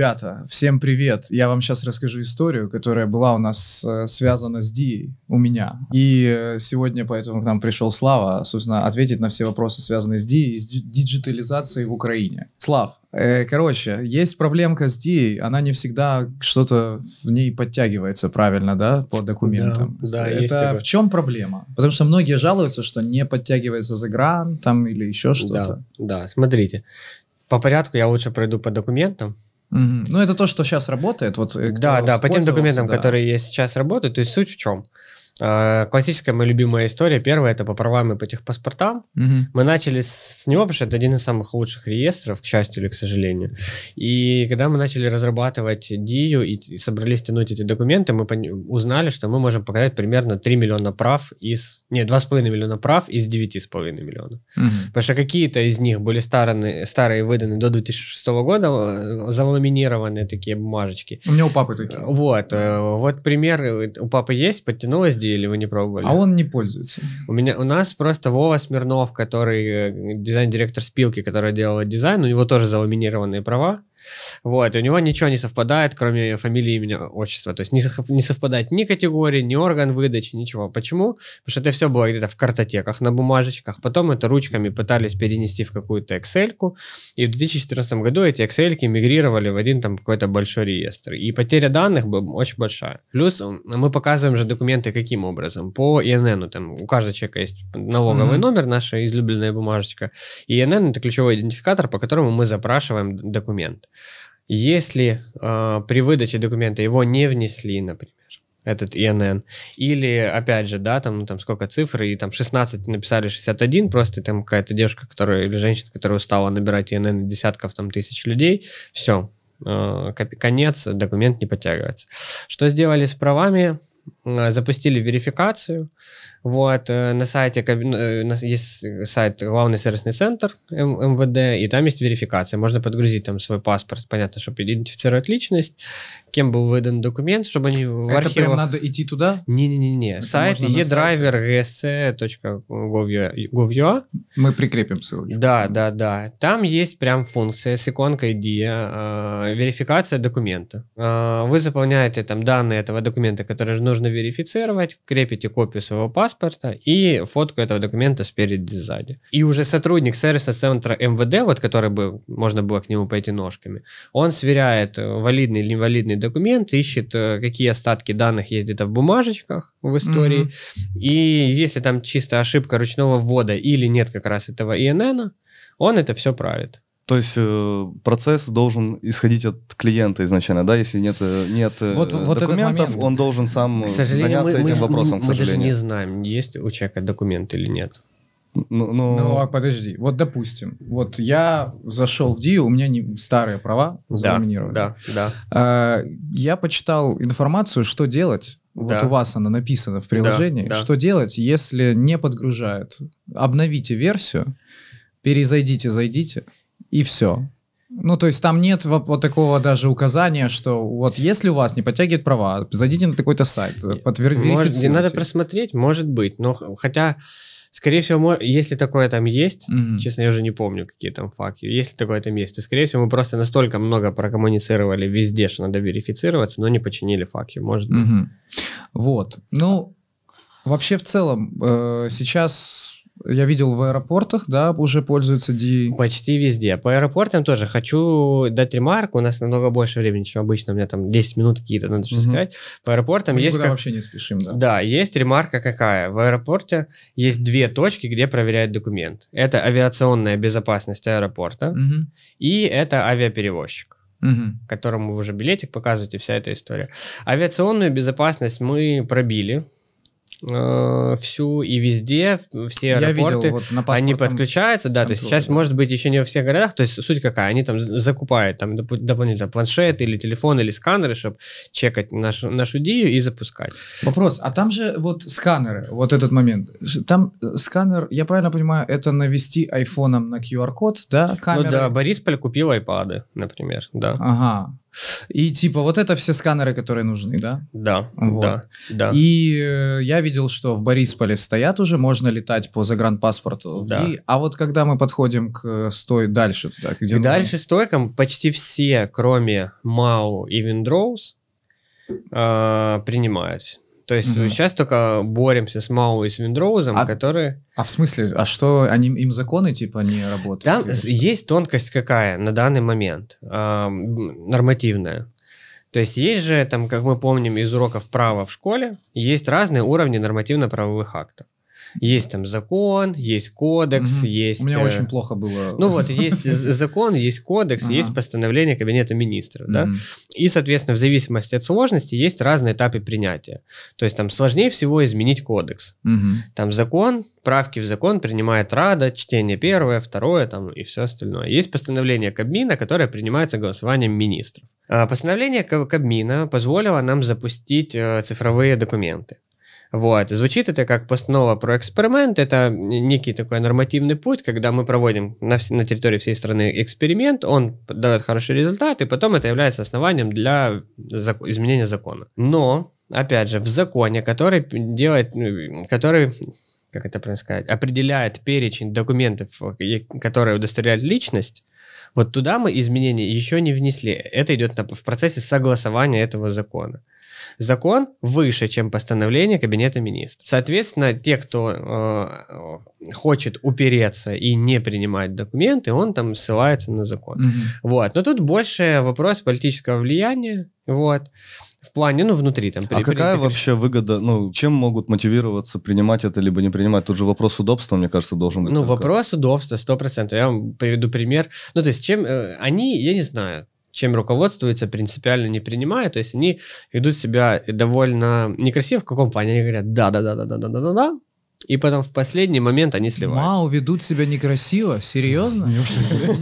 ребята, всем привет. Я вам сейчас расскажу историю, которая была у нас э, связана с ДИ у меня. И э, сегодня поэтому к нам пришел Слава, собственно, ответить на все вопросы, связанные с ДИ, и с диджитализацией в Украине. Слав, э, короче, есть проблемка с Дией, она не всегда что-то в ней подтягивается правильно, да, по документам. Да, да, Это есть в чем проблема? Потому что многие жалуются, что не подтягивается за загран там или еще что-то. Да, да, смотрите. По порядку я лучше пройду по документам mm Ну, это то, что сейчас работает. Вот, э, да, да, по тем документам, да. которые есть, сейчас работают. То есть суть в чем? Э, классическая моя любимая история. Первая это по правам и по техпаспортам. Угу. Мы начали с него, потому что это один из самых лучших реестров, к счастью или к сожалению. И когда мы начали разрабатывать Дию и собрались тянуть эти документы, мы узнали, что мы можем показать примерно 3 миллиона прав из... Не, 2,5 миллиона прав из 9,5 миллиона. Угу. Потому что какие-то из них были старые, старые выданы до 2006 года, э, заламинированные такие бумажечки. У меня у папы такие. Вот. Э, вот пример у папы есть, подтянулось. Дия или вы не пробовали? А он не пользуется. У меня, у нас просто Вова Смирнов, который э, дизайн-директор Спилки, который делал дизайн, у него тоже заламинированные права. Вот, и у него ничего не совпадает, кроме фамилии, имени, отчества. То есть не, сов, не совпадает ни категории, ни орган выдачи, ничего. Почему? Потому что это все было где-то в картотеках, на бумажечках. Потом это ручками пытались перенести в какую-то excel И в 2014 году эти excel мигрировали в один там какой-то большой реестр. И потеря данных была очень большая. Плюс мы показываем же документы каким образом? По ИНН. Там у каждого человека есть налоговый mm-hmm. номер, наша излюбленная бумажечка. И ИНН это ключевой идентификатор, по которому мы запрашиваем документ. Если э, при выдаче документа его не внесли, например, этот ИНН, или, опять же, да, там, ну, там сколько цифр, и там 16 написали 61, просто там какая-то девушка, которая, или женщина, которая устала набирать ИНН десятков там тысяч людей, все, э, а, конец, документ не подтягивается. Что сделали с правами? Запустили верификацию, вот, э, на сайте, э, есть э, сайт главный сервисный центр МВД, и там есть верификация. Можно подгрузить там свой паспорт, понятно, чтобы идентифицировать личность, кем был выдан документ, чтобы они в Это архивах... прям надо идти туда? Не-не-не, сайт edriver.gsc.gov.ua Мы прикрепим ссылку. Да, да, да. Там есть прям функция с иконкой DIA, э, верификация документа. Э, вы заполняете там данные этого документа, которые нужно верифицировать, крепите копию своего паспорта и фотку этого документа спереди и сзади. И уже сотрудник сервиса центра МВД, вот который бы можно было к нему пойти ножками, он сверяет э, валидный или невалидный изучает документ, ищет, э, какие остатки данных есть где-то в бумажечках в истории. Mm-hmm. И если там чисто ошибка ручного ввода или нет как раз этого ИНН, он это все правит. То есть э, процесс должен исходить от клиента изначально, да? Если нет, э, нет вот, вот документов, он должен сам заняться мы, этим мы, вопросом, мы, к сожалению. Мы даже не знаем, есть у человека документ или нет. Ну, ну... ну, а подожди, вот допустим, вот я зашел в Дию, у меня не старые права задоминированы. Да, да, да. А, я почитал информацию, что делать. Вот да. у вас она написана в приложении. Да, да. Что делать, если не подгружает? Обновите версию, перезайдите, зайдите, и все. Ну, то есть там нет вот такого даже указания, что вот если у вас не подтягивает права, зайдите на такой-то сайт, подтвердите. Может, надо просмотреть, может быть, но хотя Скорее всего, мы, если такое там есть, mm-hmm. честно, я уже не помню, какие там факты, если такое там есть, то, скорее всего, мы просто настолько много прокоммуницировали везде, что надо верифицироваться, но не починили факты, может быть. Mm-hmm. Вот. Ну, вообще в целом э, сейчас я видел в аэропортах, да, уже пользуются DE. Почти везде. По аэропортам тоже хочу дать ремарку. У нас намного больше времени, чем обычно. У меня там 10 минут какие-то надо что угу. сказать. По аэропортам Мы есть... как... вообще не спешим, да. Да, есть ремарка какая. В аэропорте есть две точки, где проверяют документ. Это авиационная безопасность аэропорта угу. и это авиаперевозчик. Угу. которому вы уже билетик показываете, вся эта история. Авиационную безопасность мы пробили, э, всю и везде, все аэропорты, видел, вот на они подключаются, да, контроль, то есть сейчас, да. может быть, еще не во всех городах, то есть суть какая, они там закупают там доп- дополнительно планшет или телефон или сканеры, чтобы чекать наш, нашу дию и запускать. Вопрос, а там же вот сканеры, вот этот момент, там э, сканер, я правильно понимаю, это навести айфоном на QR-код, ну да, камеры? Ну да, Борисполь купил айпады, например, да. Ага, и типа вот это все сканеры, которые нужны, да? Да, вот. да, да. И э, я видел, что в Борисполе стоят уже, можно летать по загранпаспорту. Да. И, а вот когда мы подходим к э, стой дальше туда, где... И нужно... дальше стойкам почти все, кроме Мау и Виндроуз, э, а, принимают. То есть угу. сейчас только боремся с Мау и с Виндроузом, а, которые... А в смысле, а что, они, им законы типа не работают? Там есть тонкость какая на данный момент, э, нормативная. То есть есть же, там, как мы помним из уроков права в школе, есть разные уровни нормативно-правовых актов. Есть там закон, есть кодекс, угу. есть... У меня э... очень плохо было. Ну вот, есть закон, есть кодекс, ага. есть постановление Кабинета министров, угу. да? И, соответственно, в зависимости от сложности есть разные этапы принятия. То есть там сложнее всего изменить кодекс. Угу. Там закон, правки в закон принимает Рада, чтение первое, второе там и все остальное. Есть постановление Кабмина, которое принимается голосованием министров. А постановление Кабмина позволило нам запустить э, цифровые документы. Вот. Звучит это как постанова про эксперимент. Это некий такой нормативный путь, когда мы проводим на, на территории всей страны эксперимент, он дает хороший результат, и потом это является основанием для зак- изменения закона. Но, опять же, в законе, который делает, ну, который как это правильно сказать, определяет перечень документов, которые удостоверяют личность, вот туда мы изменения еще не внесли. Это идет в процессе согласования этого закона закон выше, чем постановление Кабинета министров. Соответственно, те, кто э, э, хочет упереться и не принимать документы, он там ссылается на закон. Mm-hmm. Вот. Но тут больше вопрос политического влияния. Вот. В плане, ну, внутри там. А при, а какая при, вообще выгода, ну, чем могут мотивироваться принимать это, либо не принимать? Тут же вопрос удобства, мне кажется, должен быть. Ну, только. вопрос удобства, 100%. Я вам приведу пример. Ну, то есть, чем э, они, я не знаю, чем руководствуются, принципиально не принимая. То есть они ведут себя довольно некрасиво в каком плане. Они говорят, да-да-да-да-да-да-да-да, и потом в последний момент они сливаются. Мау ведут себя некрасиво, серьезно?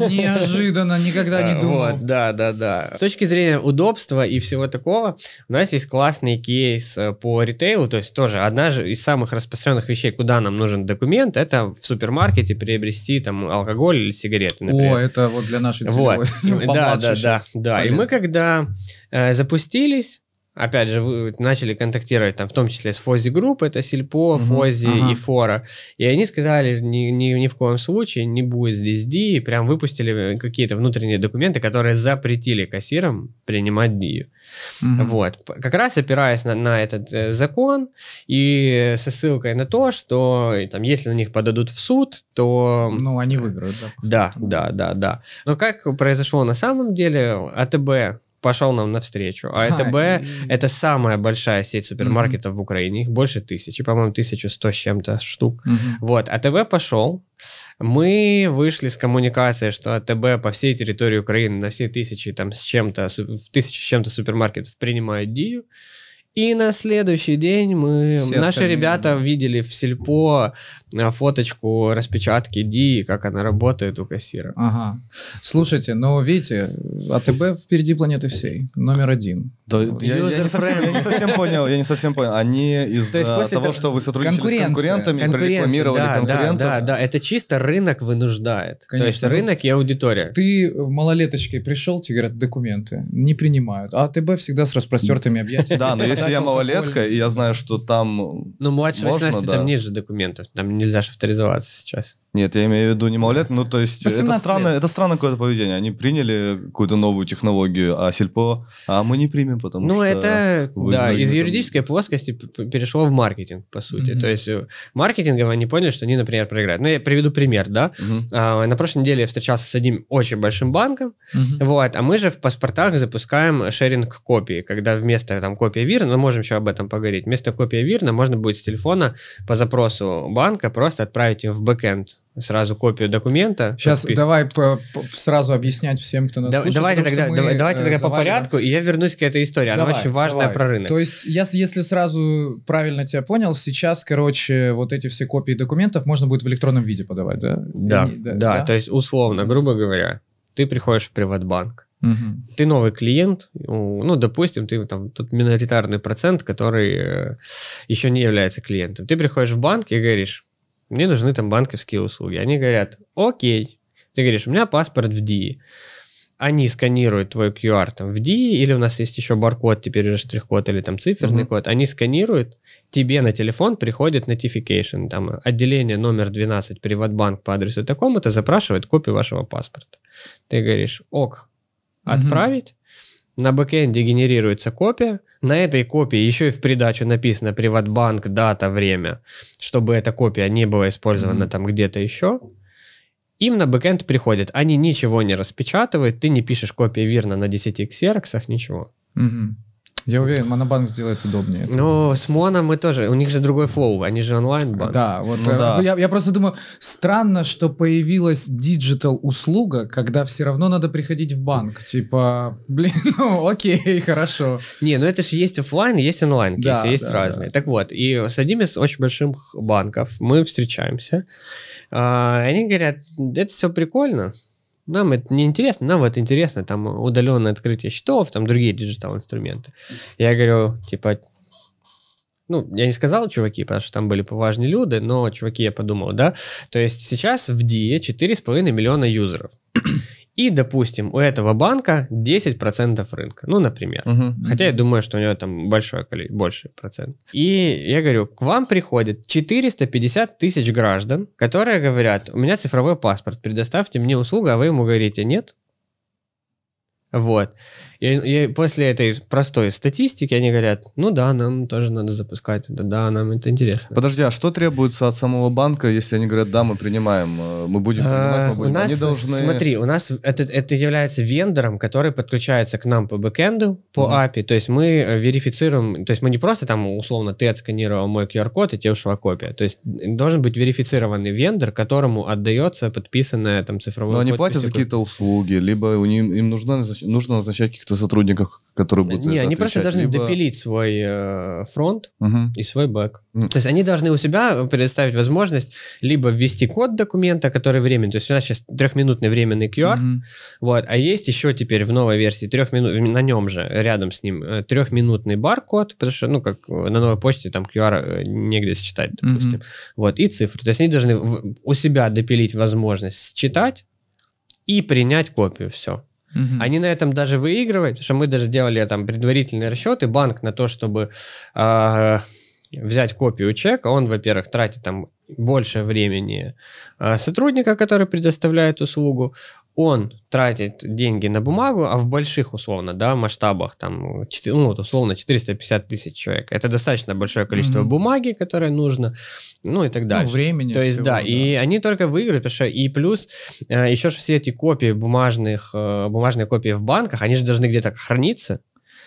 Неожиданно, никогда не а, думал. Вот, да, да, да. С точки зрения удобства и всего такого, у нас есть классный кейс э, по ритейлу, то есть тоже одна из самых распространенных вещей, куда нам нужен документ, это в супермаркете приобрести там алкоголь или сигареты, например. О, это вот для нашей целевой. Вот. Да, да, да. Да, и мы когда э, запустились, опять же, вы начали контактировать там, в том числе с Фози Групп, это Сильпо, угу, Фози ага. и Фора, и они сказали, ни, ни, ни в коем случае не будет здесь Ди, и прям выпустили э, какие-то внутренние документы, которые запретили кассирам принимать Дию. Угу. Вот, как раз опираясь на, на этот э, закон и со ссылкой на то, что э, там, если на них подадут в суд, то... Ну, они выиграют, да? Да, да, да, да. Но как произошло на самом деле, АТБ пошел нам навстречу. А это Б, это самая большая сеть супермаркетов в Украине, их больше тысячи, по-моему, 1100 с чем-то штук. Вот, АТБ пошел, мы вышли с коммуникацией, что АТБ по всей территории Украины на все тысячи там с чем-то, в тысячи с чем-то супермаркетов принимают Дию. И на следующий день мы... Все наши остальные, ребята видели в сельпо э, фоточку распечатки Ди, как она работает у кассира. Ага. Слушайте, но видите, АТБ впереди планеты всей. Номер один. Да, я, я, не совсем, я не совсем понял, я не совсем понял. Они из-за То того, что вы сотрудничали с конкурентами, прорекламировали да, конкурентов. Да, да, да, это чисто рынок вынуждает. Конечно. То есть рынок и аудитория. Ты малолеточкой пришел, тебе говорят, документы не принимают. А АТБ всегда с распростертыми объятиями. Да, но если если я малолетка, и я знаю, что там... Ну, младше 18 можно, да. там ниже документов, там нельзя же авторизоваться сейчас. Нет, я имею в виду не малолет, ну, то есть это странное это странно какое-то поведение. Они приняли какую-то новую технологию, а сельпо, а мы не примем, потому ну, что... Ну, это, да, из юридической плоскости перешло в маркетинг, по сути. Mm-hmm. То есть э, маркетингом они поняли, что они, например, проиграют. Ну, я приведу пример, да. Mm-hmm. А, на прошлой неделе я встречался с одним очень большим банком, mm-hmm. вот, а мы же в паспортах запускаем шеринг копии, когда вместо там копия ВИР мы можем еще об этом поговорить. Вместо копии Вирна можно будет с телефона по запросу банка просто отправить им в бэкэнд сразу копию документа. Сейчас подпис... давай по, по, сразу объяснять всем, кто нас да, слушает. Давайте потому, тогда, мы, давайте э, тогда по порядку, и я вернусь к этой истории. Давай, Она очень важная давай. про рынок. То есть, я, если сразу правильно тебя понял, сейчас, короче, вот эти все копии документов можно будет в электронном виде подавать, да? Да, и, да, да, да, то есть условно, грубо говоря, ты приходишь в Приватбанк, Угу. Ты новый клиент, ну, допустим, ты там тот миноритарный процент, который э, еще не является клиентом. Ты приходишь в банк и говоришь, мне нужны там банковские услуги. Они говорят, окей. Ты говоришь, у меня паспорт в DI. Они сканируют твой QR там в DI, или у нас есть еще баркод, теперь же штрих-код или там циферный угу. код. Они сканируют, тебе на телефон приходит notification, там отделение номер 12 приватбанк по адресу такому-то запрашивает копию вашего паспорта. Ты говоришь, ок, отправить. На бэкэнде генерируется копия. На этой копии еще и в придачу написано приватбанк, дата, время, чтобы эта копия не была использована mm там где-то еще. Им на бэкэнд приходит. Они ничего не распечатывают, ты не пишешь копии верно на 10 ксероксах, ничего. mm я уверен, монобанк сделает удобнее. Это. Но с Моно мы тоже, у них же другой флоу, они же онлайн-банк. Да, вот ну, э, да. Я, я просто думаю, странно, что появилась диджитал-услуга, когда все равно надо приходить в банк. Типа, блин, ну окей, хорошо. Не, ну это же есть офлайн, есть онлайн кейсы, да, есть да, разные. Да. Так вот, и с одним из очень больших банков мы встречаемся. А, они говорят, это все прикольно, нам это не интересно, нам вот интересно, там удаленное открытие счетов, там другие диджитал инструменты. Я говорю, типа, ну, я не сказал чуваки, потому что там были поважные люди, но чуваки я подумал, да. То есть сейчас в DIE 4,5 миллиона юзеров. И, допустим, у этого банка 10% рынка, ну, например. Угу. Хотя я думаю, что у него там большой, количество, больше процент. И я говорю, к вам приходит 450 тысяч граждан, которые говорят, у меня цифровой паспорт, предоставьте мне услугу, а вы ему говорите нет. Вот. И, и после этой простой статистики они говорят, ну да, нам тоже надо запускать это, да, нам это интересно. Подожди, а что требуется от самого банка, если они говорят, да, мы принимаем, э, мы будем а, принимать, мы будем? У нас, они должны... Смотри, у нас это, это является вендором, который подключается к нам по бэкенду, по mm-hmm. API, то есть мы э, верифицируем, то есть мы не просто там, условно, ты отсканировал мой QR-код и тебе ушла копия, то есть должен быть верифицированный вендор, которому отдается подписанная там цифровая Но они платят за какие-то услуги, либо у них, им нужно, нужно назначать каких-то каких-то сотрудников, которые будут Не, они просто должны либо... допилить свой э, фронт угу. и свой бэк. Угу. То есть они должны у себя предоставить возможность либо ввести код документа, который временный. То есть у нас сейчас трехминутный временный QR, угу. вот, а есть еще теперь в новой версии трехминут, на нем же, рядом с ним, э, трехминутный бар-код, потому что, ну, как на новой почте там QR э, негде считать, допустим. Угу. Вот, и цифры. То есть они должны у себя допилить возможность считать, и принять копию, все. Угу. Они на этом даже выигрывают, потому что мы даже делали там предварительные расчеты, банк на то, чтобы э, взять копию чека, он, во-первых, тратит там больше времени а, сотрудника, который предоставляет услугу, он тратит деньги на бумагу, а в больших, условно, да, масштабах, там, 4, ну, условно, 450 тысяч человек. Это достаточно большое количество mm-hmm. бумаги, которое нужно, ну, и так далее. Ну, времени То есть, всего, да, да, и они только выиграют, потому что, и плюс, э, еще же все эти копии бумажных, э, бумажные копии в банках, они же должны где-то храниться,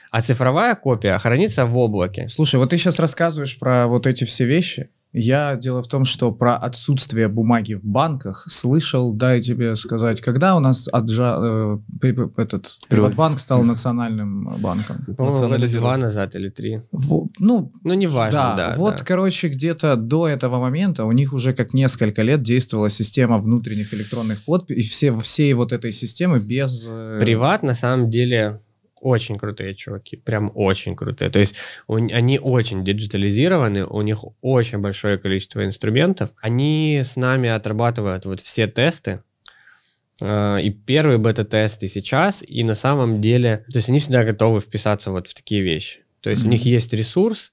а цифровая копия хранится в облаке. Слушай, вот ты сейчас рассказываешь про вот эти все вещи, я дело в том, что про отсутствие бумаги в банках слышал, дай тебе сказать, когда у нас отжа, э, при, этот Приватбанк стал национальным банком. Национально два назад или три. В, ну, ну не важно. Да, да вот, да. короче, где-то до этого момента у них уже как несколько лет действовала система внутренних электронных подписей, все всей вот этой системы без. Э, Приват на самом деле очень крутые чуваки, прям очень крутые. То есть у, они очень диджитализированы, у них очень большое количество инструментов. Они с нами отрабатывают вот все тесты, э, и первый бета-тест, и сейчас, и на самом деле, то есть они всегда готовы вписаться вот в такие вещи. То есть mm-hmm. у них есть ресурс,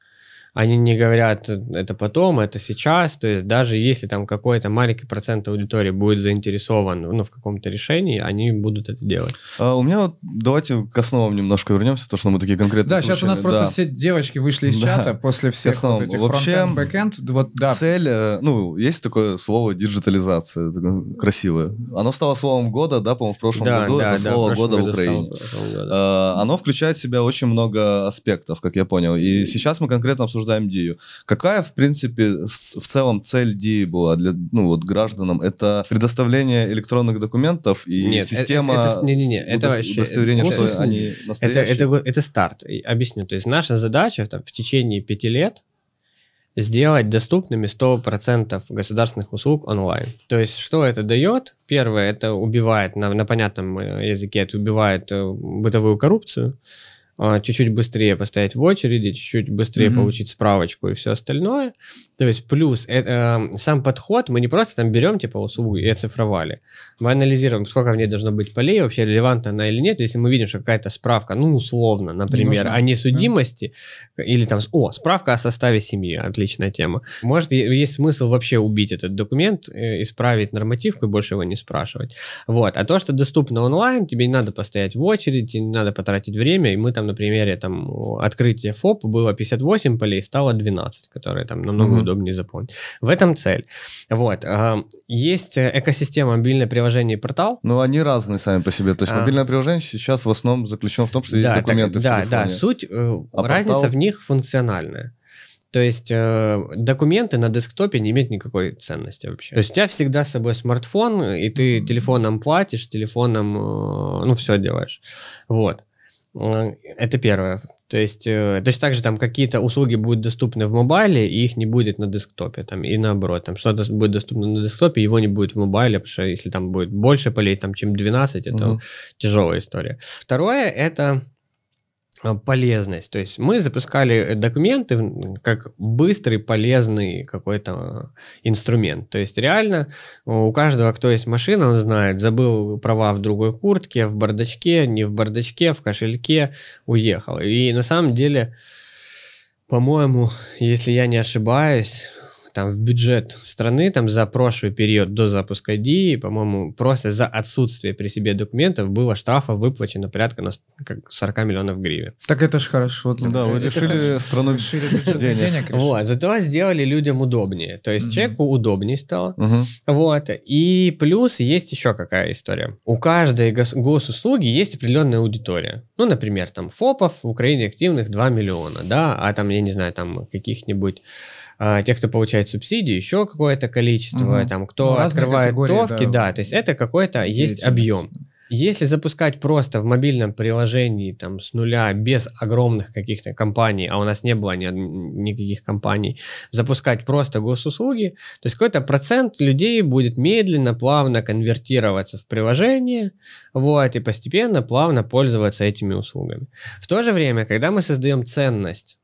они не говорят это потом, это сейчас, то есть даже если там какой-то маленький процент аудитории будет заинтересован ну, в каком-то решении, они будут это делать. А у меня вот, давайте к основам немножко вернемся, то, что мы такие конкретные. Да, сейчас у нас просто все девочки вышли из да. чата после всех вот этих Вообще, бэкэнд. Вот, да. Цель, э, ну, есть такое слово диджитализация, красивое. Оно стало словом года, да, по-моему, в прошлом да, году, да, это да, слово года в Украине. Стало, стало, да, э, Оно включает в себя очень много аспектов, как я понял. И сейчас мы конкретно обсуждаем обсуждаем Дию. Какая, в принципе, в, в целом цель Дии была для ну, вот, гражданам? Это предоставление электронных документов и Нет, э, э, система это, это, не, не, не, это удос, вообще, удостоверения, это, что это, они настоящие? Это, это, это старт. Объясню. То есть наша задача там, в течение пяти лет сделать доступными 100% государственных услуг онлайн. То есть что это дает? Первое, это убивает, на, на понятном э, языке, это убивает бытовую коррупцию. А, чуть-чуть быстрее постоять в очереди, чуть-чуть быстрее mm-hmm. получить справочку и все остальное. То есть плюс это, э, сам подход, мы не просто там берем типа услугу и оцифровали, мы анализируем, сколько в ней должно быть полей, вообще релевантна она или нет. Если мы видим, что какая-то справка, ну условно, например, не о несудимости mm-hmm. или там, о, справка о составе семьи, отличная тема. Может, есть смысл вообще убить этот документ, э, исправить нормативку и больше его не спрашивать. Вот. А то, что доступно онлайн, тебе не надо постоять в очереди, не надо потратить время, и мы там на примере там открытия ФОП было 58 полей, стало 12, которые там намного mm-hmm. удобнее заполнить. В этом цель. Вот. А, есть э, экосистема мобильное приложение и портал. Ну они разные сами по себе. То есть а... мобильное приложение сейчас в основном заключено в том, что да, есть документы так, в да, телефоне. Да, да. Суть, э, а разница портал... в них функциональная. То есть э, документы на десктопе не имеют никакой ценности вообще. То есть у тебя всегда с собой смартфон, и ты телефоном платишь, телефоном, э, ну, все делаешь. Вот. Э, это первое. То есть, э, точно так же там какие-то услуги будут доступны в мобайле, и их не будет на десктопе, там, и наоборот, там что-то будет доступно на десктопе, его не будет в мобайле, потому что если там будет больше полей, там, чем 12, это угу. тяжелая история. Второе, это Э, полезность. То есть мы запускали э, документы как быстрый, полезный какой-то э, инструмент. То есть реально у каждого, кто есть машина, он знает, забыл права в другой куртке, в бардачке, не в бардачке, в кошельке, уехал. И на самом деле, по-моему, если я не ошибаюсь, там в бюджет страны там за прошлый период до запуска ДИИ, по-моему, просто за отсутствие при себе документов было штрафа выплачено порядка на 40 миллионов гривен. Так это ж хорошо. Для... Да, вы решили страну решили бюджет денег. денег Вот, зато сделали людям удобнее. То есть угу. человеку удобнее стало. Угу. Вот. И плюс есть еще какая история. У каждой гос- госуслуги есть определенная аудитория. Ну, например, там ФОПов в Украине активных 2 миллиона, да, а там, я не знаю, там каких-нибудь а, тех, кто получает субсидии, еще какое-то количество, угу. там, кто ну, открывает товки, да. да, то есть это какой-то есть объем. Если запускать просто в мобильном приложении там с нуля, без огромных каких-то компаний, а у нас не было ни, никаких компаний, запускать просто госуслуги, то есть какой-то процент людей будет медленно, плавно конвертироваться в приложение, вот, и постепенно, плавно пользоваться этими услугами. В то же время, когда мы создаем ценность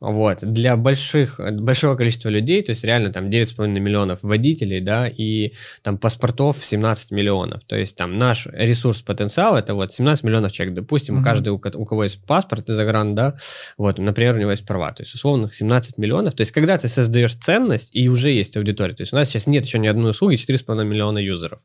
вот. Для больших, э, большого количества людей, то есть реально там 9,5 миллионов водителей, да, и там паспортов 17 миллионов. То есть там наш ресурс потенциал это вот 17 миллионов человек. Допустим, mm-hmm. каждый, у, кого есть паспорт из-за загран, да, вот, например, у него есть права. То есть условных 17 миллионов. То есть когда ты создаешь ценность и уже есть аудитория. То есть у нас сейчас нет еще ни одной услуги 4,5 миллиона юзеров.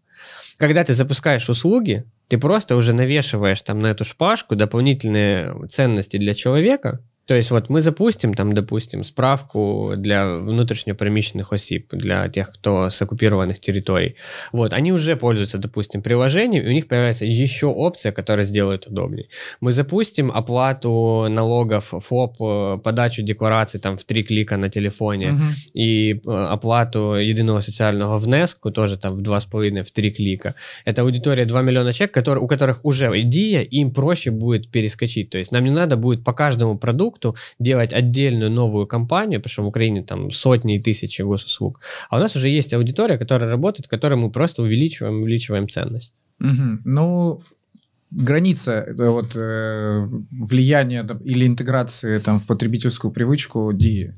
Когда ты запускаешь услуги, ты просто уже навешиваешь там на эту шпажку дополнительные ценности для человека, то есть вот мы запустим там, допустим, справку для внутреннеперемещенных осіб, для тех, кто с оккупированных территорий. Вот, они уже пользуются, допустим, приложением, и у них появляется еще опция, которая сделает удобнее. Мы запустим оплату налогов, ФОП, э, подачу декларации там в три клика на телефоне угу. и э, оплату единого социального внеску тоже там в два с половиной, в три клика. Это аудитория 2 миллиона человек, который, у которых уже идея, им проще будет перескочить. То есть нам не надо будет по каждому продукту продукту, делать отдельную новую компанию, потому что в Украине там сотни и тысячи госуслуг. А у нас уже есть аудитория, которая работает, которой мы просто увеличиваем, увеличиваем ценность. Угу. Ну, граница вот, э, влияния да, или интеграции там, в потребительскую привычку DI.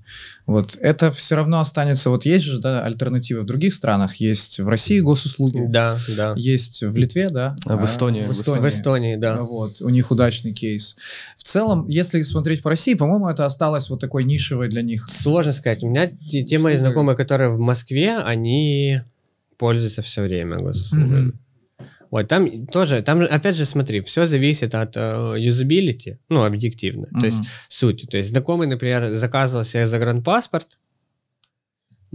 Вот, это все равно останется. Вот есть же да, альтернативы в других странах. Есть в России госуслуги. Да, да. Есть в Литве, да. А, в Эстонии. В Эстонии, в Эстонии да. Вот, у них удачный кейс. В целом, если смотреть по России, по-моему, это осталось вот такой нишевой для них. Сложно сказать. У меня те, те мои знакомые, которые в Москве, они пользуются все время госуслугами. Mm-hmm. Вот, там тоже, там, опять же, смотри, все зависит от э, юзабилити, ну, объективно, mm-hmm. то есть суть. То есть знакомый, например, заказывал себе загранпаспорт,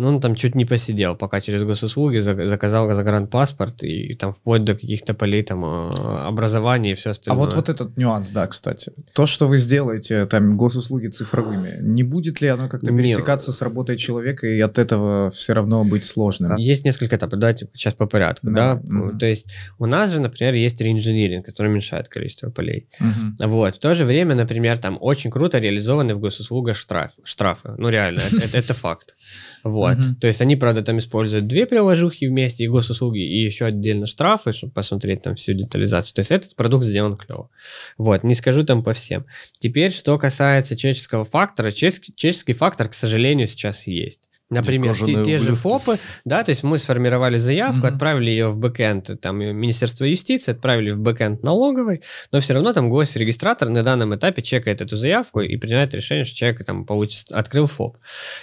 но ну, он там чуть не посидел, пока через госуслуги заказал загранпаспорт и, там вплоть до каких-то полей там а, образования и все остальное. А вот, вот этот нюанс, да, кстати. То, что вы сделаете там госуслуги цифровыми, не будет ли оно как-то пересекаться Нет. с работой человека и от этого все равно быть сложно? Да? Есть несколько этапов, давайте сейчас по порядку, да. да? mm То есть у нас же, например, есть реинжиниринг, который уменьшает количество полей. mm Вот. В то же время, например, там очень круто реализованы в госуслугах штраф, штрафы. Ну реально, это факт. Вот. Угу. То есть они, правда, там используют две приложухи вместе, и госуслуги, и еще отдельно штрафы, чтобы посмотреть там всю детализацию. То есть этот продукт сделан клево. Вот, не скажу там по всем. Теперь, что касается человеческого фактора, человеческий, человеческий фактор, к сожалению, сейчас есть. Например, те, те же ФОПы, да, то есть мы сформировали заявку, mm-hmm. отправили ее в бэкэнд, там, Министерство юстиции, отправили в бэкэнд налоговый, но все равно там госрегистратор на данном этапе чекает эту заявку и принимает решение, что человек там получит, открыл ФОП.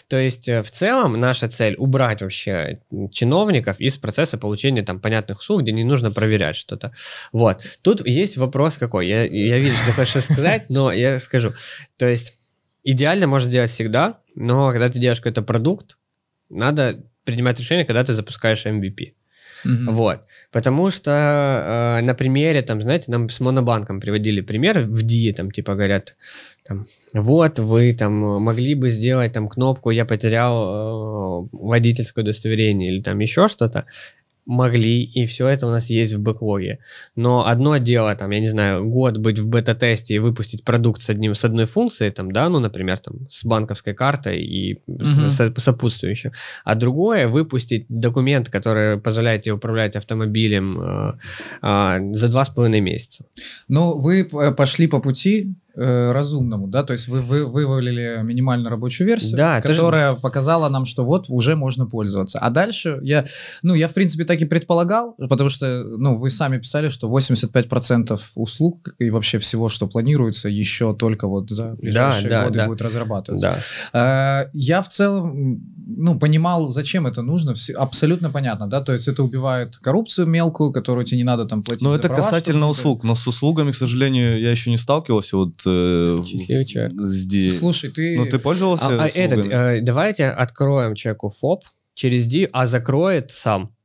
То есть э, в целом наша цель убрать вообще чиновников из процесса получения там понятных услуг, где не нужно проверять что-то. Вот. Тут есть вопрос какой, я, я видел, что ты хочешь сказать, но я скажу. То есть идеально можно делать всегда, но когда ты делаешь какой-то продукт, надо принимать решение, когда ты запускаешь MVP. Mm-hmm. Вот. Потому что э, на примере, там, знаете, нам с Монобанком приводили пример в ДИ, там, типа, говорят, там, вот, вы там могли бы сделать там кнопку «Я потерял э, водительское удостоверение» или там еще что-то могли, и все это у нас есть в бэклоге. Но одно дело, там, я не знаю, год быть в бета-тесте и выпустить продукт с, одним, с одной функцией, там, да, ну, например, там, с банковской картой и угу. сопутствующим. А другое, выпустить документ, который позволяет тебе управлять автомобилем э, э, за два с половиной месяца. Ну, вы э, пошли по пути Э, разумному, да, то есть вы, вы вывалили минимально рабочую версию, да, которая же... показала нам, что вот уже можно пользоваться. А дальше я, ну, я в принципе так и предполагал, потому что, ну, вы сами писали, что 85% услуг и вообще всего, что планируется, еще только вот за ближайшие да, годы да. будет разрабатываться. Да. Э, я в целом, ну, понимал, зачем это нужно, все, абсолютно понятно, да, то есть это убивает коррупцию мелкую, которую тебе не надо там платить. Ну это права, касательно услуг, но с услугами, к сожалению, я еще не сталкивался, вот Э, Счастливый человек. Здесь. Слушай, ты... Ну, ты пользовался а, э, а, этот, э, Давайте откроем человеку ФОП через D, а закроет сам.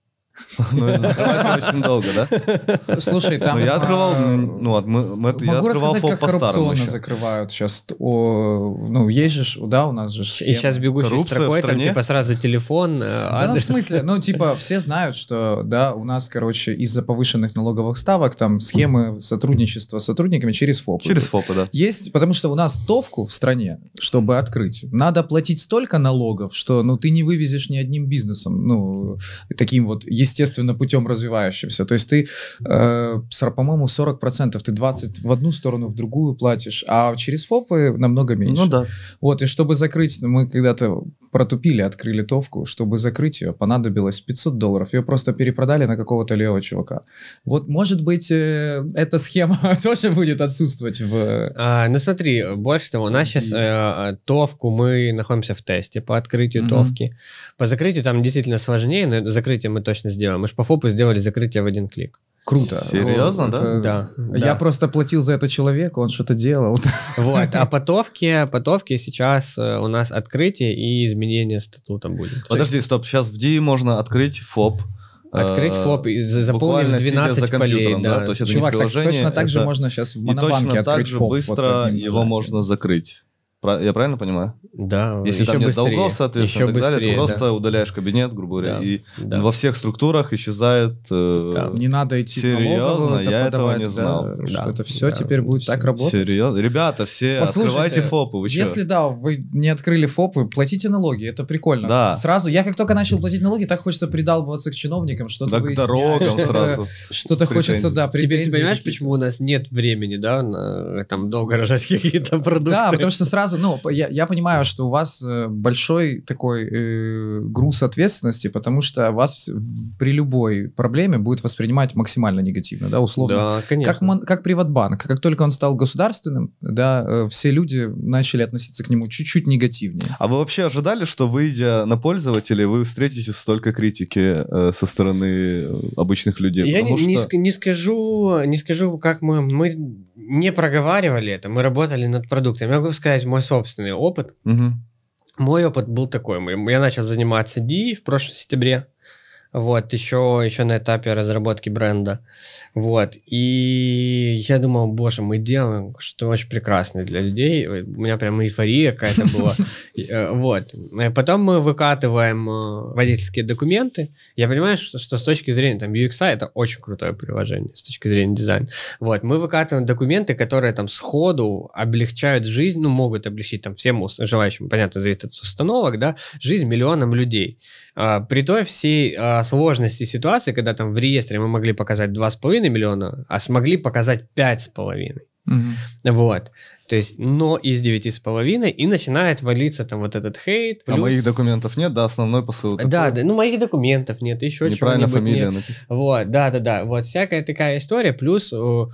Ну, это закрывать очень долго, да? Слушай, там... Ну, я открывал, а, ну, от, мы, это, я открывал фол по старому еще. закрывают сейчас. О, ну, есть же, да, у нас же... И сейчас бегущей строкой, там, типа, сразу телефон, адрес. Э, да, в смысле, ну, типа, все знают, что, да, у нас, короче, из-за повышенных налоговых ставок, там, схемы сотрудничества с сотрудниками через ФОП. Через ФОП, да. Есть, потому что у нас товку в стране, чтобы открыть, надо платить столько налогов, что, ну, ты не вывезешь ни одним бизнесом, ну, таким вот естественно, путем развивающимся. То есть ты, э, по-моему, 40%, ты 20 в одну сторону, в другую платишь, а через ФОПы намного ну меньше. Ну да. Вот, и чтобы закрыть, мы когда-то протупили, открыли товку. Чтобы закрыть ее, понадобилось 500 долларов. Ее просто перепродали на какого-то левого чувака. Вот, может быть, э, эта схема тоже будет отсутствовать в... А, ну смотри, больше того, у нас сейчас э, а, товку, мы находимся в тесте по открытию mm-hmm. товки. По закрытию там действительно сложнее, но закрытие мы точно сделаем. Мы же по ФОПу сделали закрытие в один клик. Круто. Серьезно, вот, ну, да? да? Да. Я просто платил за это человека. он что-то делал. Вот, а потовки, потовки сейчас э, у нас открытие и изменение статута будет. Подожди, стоп, сейчас в ДИ можно открыть ФОП. Открыть э, флоп и заполнить 12 за полей. Да. Да? То есть Чувак, не так, точно так же можно сейчас в Монобанке открыть и точно так же быстро вот, его можно закрыть. Я правильно понимаю? Да. Если еще там нет быстрее, долгов, соответственно, еще и так быстрее, далее, ты просто да. удаляешь кабинет, грубо говоря, да, и да. во всех структурах исчезает. Э, да. Не надо идти Серьезно, это я этого не знал. Да, да, это все да, теперь будет так работать. Серьезно, ребята, все открывайте ФОПы. Вы че? если да, вы не открыли ФОПы, платите налоги, это прикольно. Да. Сразу, я как только начал платить налоги, так хочется придалбываться к чиновникам, что-то да, выяснять. к дорогам сразу. Что-то хочется, да. Теперь ты понимаешь, почему у нас нет времени, да, там долго рожать какие-то продукты? Да, потому что сразу сразу, ну, я, я понимаю, что у вас э, большой такой э, груз ответственности, потому что вас при любой проблеме будет воспринимать максимально негативно, да, условно. Да, конечно. Как, мон, как Приватбанк, как только он стал государственным, да, э, все люди начали относиться к нему чуть-чуть негативнее. А вы вообще ожидали, что выйдя на пользователей, вы встретите столько критики э, со стороны э, обычных людей? Я не, что... не, не скажу, не скажу, как мы, мы не проговаривали это, мы работали над продуктом. Я могу сказать, мой мой собственный опыт. Угу. Мой опыт был такой. Я начал заниматься ди в прошлом сентябре вот, еще, еще на этапе разработки бренда, вот, и я думал, боже, мы делаем что-то очень прекрасное для людей, у меня прям эйфория какая-то была, э, вот, э, потом мы выкатываем э, водительские документы, я понимаю, что, с точки зрения там UX а это очень крутое приложение с точки зрения дизайна, вот, мы выкатываем документы, которые там сходу облегчают жизнь, ну, могут облегчить там всем желающим, понятно, зависит от установок, да, жизнь миллионам людей, а, при той всей а, сложности ситуации, когда там в реестре мы могли показать 2,5 миллиона, а смогли показать 5,5. Угу. Вот. То есть, но из девяти с половиной и начинает валиться там вот этот хейт. Плюс... А моих документов нет, да, основной посыл. Такой. Да, да, ну моих документов нет, еще Неправильно фамилия нет. написана. Вот, да, да, да, вот всякая такая история. Плюс э, э, у,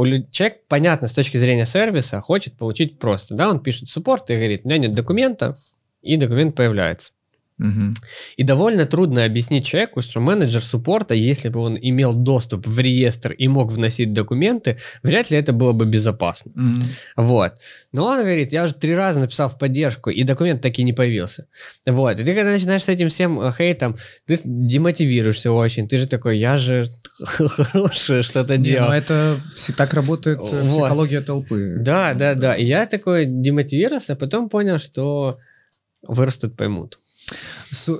у человек, понятно, с точки зрения сервиса, хочет получить просто, да, он пишет суппорт и говорит, у меня нет документа, и документ появляется. Угу. И довольно трудно объяснить человеку, что менеджер суппорта, если бы он имел доступ в реестр и мог вносить документы, вряд ли это было бы безопасно. Угу. Вот. Но он говорит, я уже три раза написал в поддержку, и документ таки не появился. Вот. И ты когда начинаешь с этим всем э, хейтом, ты демотивируешься очень. Ты же такой, я же хорошее что-то ну делал. Но это так работает э, вот. психология толпы. Да, да, да. И я такой демотивировался, а потом понял, что вырастут, поймут.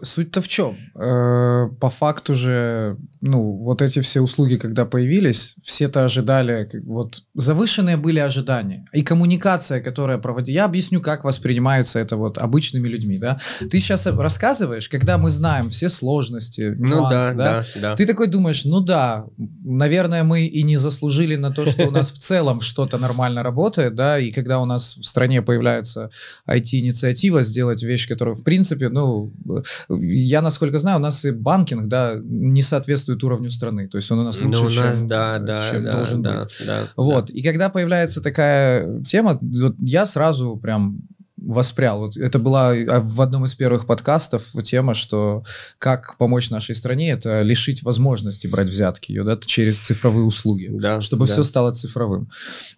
Суть-то в чем? Э, по факту же, ну, вот эти все услуги, когда появились, все-то ожидали, вот, завышенные были ожидания. И коммуникация, которая проводит... Я объясню, как воспринимается это вот обычными людьми, да? Ты сейчас рассказываешь, когда мы знаем все сложности, ну нюансы, ну, да, да? Да, Ты такой думаешь, ну да, наверное, мы и не заслужили на то, что у нас в целом что-то нормально работает, да, и когда у нас в стране появляется IT-инициатива сделать вещь, которую, в принципе, ну, Э, я, насколько знаю, у нас и банкинг, да, не соответствует уровню страны. То есть он у нас ну, лучше, ну, у нас, чем, да, э, да, чем да, должен да, быть. Да, да, вот. Да. И когда появляется такая тема, вот я сразу прям воспрял. Вот это была а, в одном из первых подкастов тема, что как помочь нашей стране, это лишить возможности брать взятки ее, да, через цифровые услуги, да, чтобы да. все стало цифровым.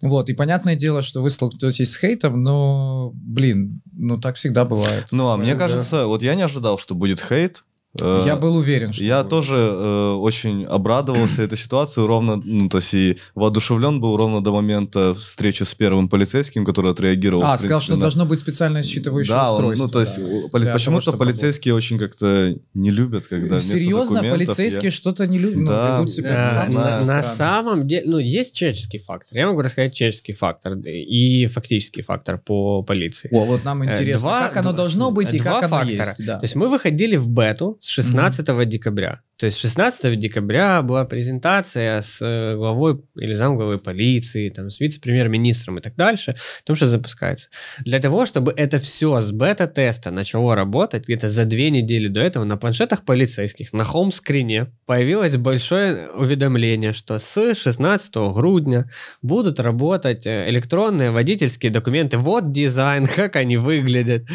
Вот, и понятное дело, что вы столкнетесь с хейтом, но, блин, ну так всегда бывает. Ну, а мне ну да. кажется, вот я не ожидал, что будет хейт, Э, я был уверен, что... Я вы... тоже э, очень обрадовался этой ситуации, ровно, ну, то есть и воодушевлен был ровно до момента встречи с первым полицейским, который отреагировал. А, принципе, сказал, что на... должно быть специальное считывающее да, устройство. Он, ну, то есть да. почему-то полицейские было. очень как-то не любят, когда Серьезно? Полицейские я... что-то не любят? Ну, да, ну, ведут себя э, на, на самом деле, ну, есть человеческий фактор. Я могу рассказать человеческий фактор и фактический фактор по полиции. О, вот нам э, интересно, два, как оно должно быть и как оно есть. Да. То есть мы выходили в бету с 16 mm-hmm. декабря. То есть 16 декабря была презентация с э, главой или замглавой полиции, там, с вице-премьер-министром и так дальше, о том, что запускается. Для того, чтобы это все с бета-теста начало работать, где-то за две недели до этого на планшетах полицейских на хоум-скрине появилось большое уведомление, что с 16 грудня будут работать э, электронные водительские документы. Вот дизайн, как они выглядят.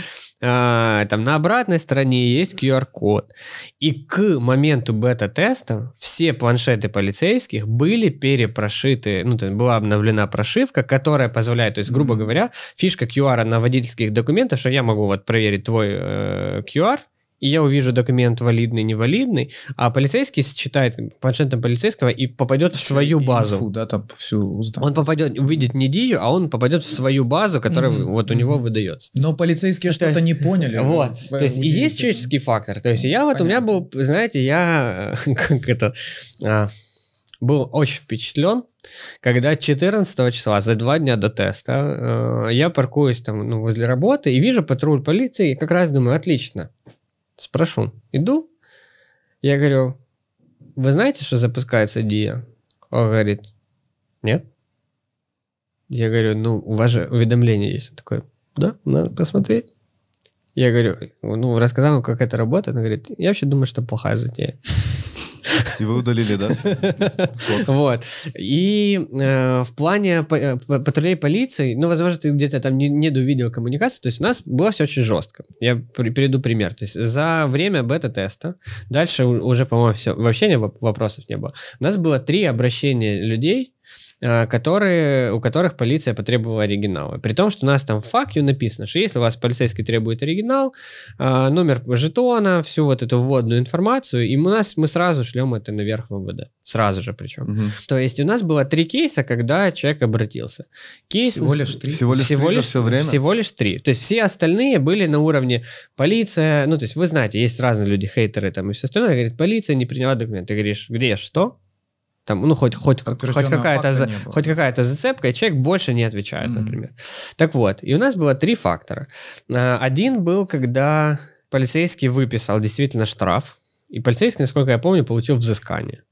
А, там на обратной стороне есть QR-код. И к моменту бета-теста все планшеты полицейских были перепрошиты, ну, там была обновлена прошивка, которая позволяет, то есть, грубо говоря, фишка QR на водительских документах, что я могу вот проверить твой э, QR, и я увижу документ валидный, невалидный, а полицейский считает планшетом полицейского и попадет в свою базу. Инфу, да, там всю Он попадет, увидит не Дию, а он попадет в свою базу, которая mm-hmm. вот у него выдается. Но полицейские что-то, не поняли. Вот, то есть и есть человеческий фактор. То есть я вот, у меня был, знаете, я э, как это а, был очень впечатлен, когда 14 числа, за два дня до теста, э, я паркуюсь там ну, возле работы и вижу патруль полиции, и как раз думаю, отлично. Спрошу. Иду. Я говорю, вы знаете, что запускается Dia? Он говорит, нет. Я говорю, ну, у вас же уведомление есть. Он такой, да, надо посмотреть. Я говорю, ну, рассказал ему, как это работает. Он говорит, я вообще думаю, что плохая затея. И вы удалили, да? Вот. И э, в плане э, патрулей полиции, ну, возможно, ты где-то там не довидел коммуникацию, то есть у нас было все очень жестко. Я перейду пример. То есть за время бета-теста, дальше уже, по-моему, все, вообще вопросов не было. У нас было три обращения людей Э, которые, у которых полиция потребовала оригиналы. При том, что у нас там в факью написано, что если у вас полицейский требует оригинал, э, номер жетона, всю вот эту вводную информацию, и у нас мы сразу шлем это наверх в МВД. Сразу же причем. Угу. То есть у нас было три кейса, когда человек обратился. Кейс... Всего лишь три? Всего лишь, всего три лишь, все время? Всего лишь три. То есть все остальные были на уровне полиция, ну то есть вы знаете, есть разные люди, хейтеры там и все остальное, говорит, полиция не приняла документы. Ты говоришь, где что? Там, ну, хоть, хоть, хоть какая-то, за, хоть какая-то зацепка, и человек больше не отвечает, mm-hmm. например. Так вот, и у нас было три фактора. А, один был, когда полицейский выписал действительно штраф, и полицейский, насколько я помню, получил взыскание.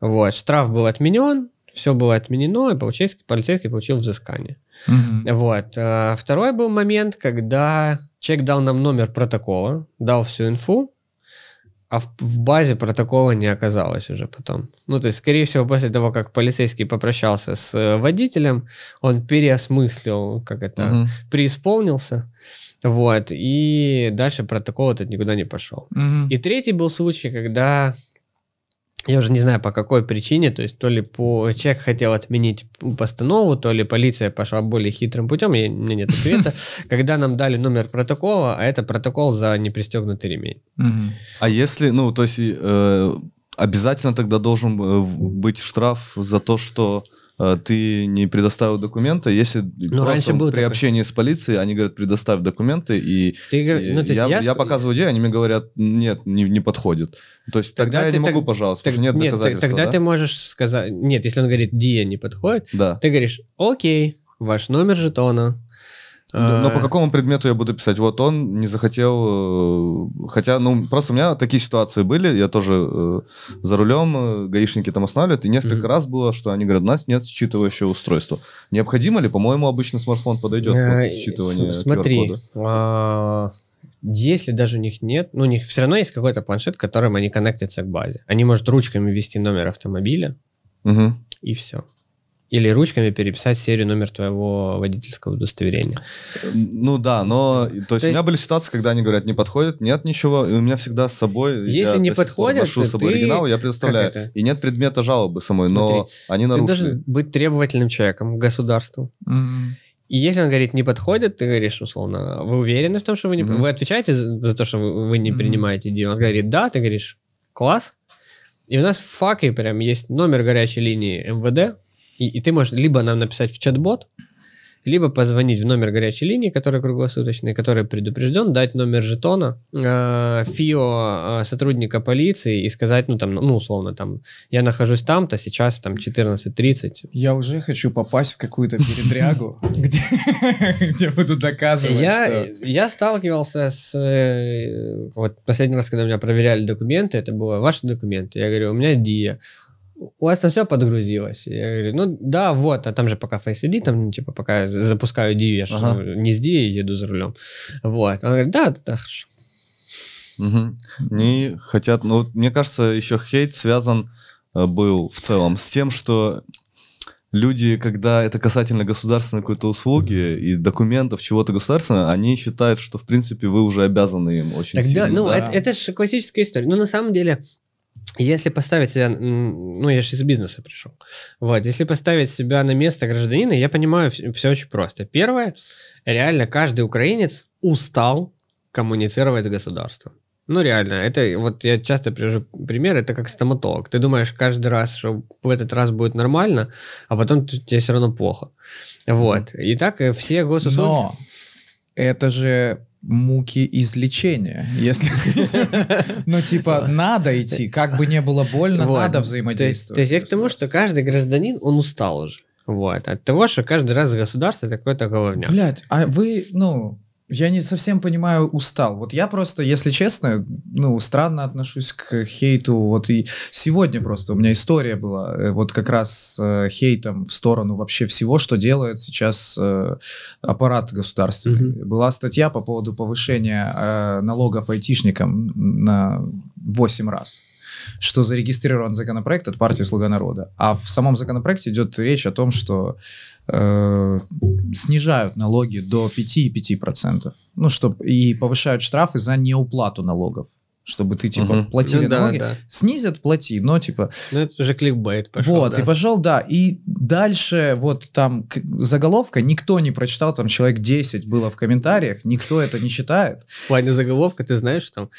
Вот, штраф был отменен, все было отменено, и полицейский, полицейский получил взыскание. Mm-hmm. Вот. А, второй был момент, когда человек дал нам номер протокола, дал всю инфу, а в, в базе протокола не оказалось уже потом. Ну, то есть, скорее всего, после того, как полицейский попрощался с э, водителем, он переосмыслил, как это, угу. преисполнился. Вот, и дальше протокол этот никуда не пошел. Угу. И третий был случай, когда я уже не знаю по какой причине, то есть то ли по человек хотел отменить постанову, то ли полиция пошла более хитрым путем, я, у меня нет ответа, когда нам дали номер протокола, а это протокол за непристегнутый ремень. А если, ну, то есть э, обязательно тогда должен э, быть штраф за то, что Э, ты не предоставил документы, если ну, раньше был при такой. общении с полицией они говорят, предоставь документы, и, ты, и ну, я, я, я показываю идею, они мне говорят, нет, не, не подходит. То есть тогда, тогда я не так, могу, пожалуйста, так, нет, нет доказательства. Тогда да? ты можешь сказать, нет, если он говорит, Дия не подходит, да. ты говоришь, окей, ваш номер жетона, Э, но по какому предмету я буду писать? Вот он не захотел, э, хотя, ну, просто у меня такие ситуации были, я тоже э, за рулем, гаишники там останавливают, и несколько mm-hmm. раз было, что они говорят, у нас нет считывающего устройства. Необходимо ли? По-моему, обычно смартфон подойдет под считывание Смотри, а, если даже у них нет, ну, у них все равно есть какой-то планшет, которым они коннектятся к базе. Они, может, ручками ввести номер автомобиля, и все или ручками переписать серию номер твоего водительского удостоверения. Ну да, но то есть, то у меня были ситуации, когда они говорят, не подходит, нет ничего, и у меня всегда с собой. Если я не подходит, ношу с собой ты... оригинал, я предоставляю. И нет предмета жалобы самой, Смотри, но они нарушили. Ты должен быть требовательным человеком к государству. Mm-hmm. И если он говорит не подходит, ты говоришь условно, вы уверены в том, что вы не, mm-hmm. вы отвечаете за, за то, что вы, вы не mm-hmm. принимаете идею? Он говорит да, ты говоришь класс. И у нас в факе прям есть номер горячей линии МВД, и, и ты можешь либо нам написать в чат-бот, либо позвонить в номер горячей линии, который круглосуточный, который предупрежден, дать номер жетона э, ФИО э, сотрудника полиции и сказать, ну там, ну условно, там, я нахожусь там-то, сейчас там 14.30. Я уже хочу попасть в какую-то передрягу, где буду доказывать, Я сталкивался с... Э, вот последний раз, когда меня проверяли документы, это было ваши документы. Я говорю, у меня ДИА у вас там все подгрузилось. Я говорю, ну да, вот, а там же пока Face ID, там, ну, типа, пока я запускаю DU, я ага. не с DU еду за рулем. Вот. Он говорит, да, да, хорошо. Угу. Они хотят, ну, мне кажется, еще хейт связан э, был в целом с тем, что люди, когда это касательно государственной какой-то услуги и документов, чего-то государственного, они считают, что, в принципе, вы уже обязаны им очень Тогда, сильно. Ну, да. это, это же классическая история. Ну на самом деле, если поставить себя, ну, я же из бизнеса пришел, вот, если поставить себя на место гражданина, я понимаю все, очень просто. Первое, реально каждый украинец устал коммуницировать с государством. Ну, реально, это вот я часто привожу пример, это как стоматолог. Ты думаешь каждый раз, что в этот раз будет нормально, а потом тебе все равно плохо. Вот. И так э, все госуслуги... Но это же муки излечения, если... Ну, типа, надо идти, как бы не было больно, надо взаимодействовать. То есть я к тому, что каждый гражданин, он устал уже. Вот, от того, что каждый раз государство такое-то головня. Блять, а вы, ну, я не совсем понимаю, устал. Вот я просто, если честно, ну, странно отношусь к хейту. Вот и сегодня просто у меня история была э, вот как раз с э, хейтом в сторону вообще всего, что делает сейчас э, аппарат государственный. Mm-hmm. Была статья по поводу повышения э, налогов айтишникам на 8 раз что зарегистрирован законопроект от партии «Слуга народа». А в самом законопроекте идет речь о том, что э, снижают налоги до 5,5%. Ну, чтоб, и повышают штрафы за неуплату налогов чтобы ты, типа, угу. платили ну, налоги. Да, да. Снизят, плати, но, типа... Ну, это уже кликбейт пошел, Вот, да. и пошел, да. И дальше вот там заголовка никто не прочитал, там человек 10 было в комментариях, никто это не читает. В плане заголовка, ты знаешь, там,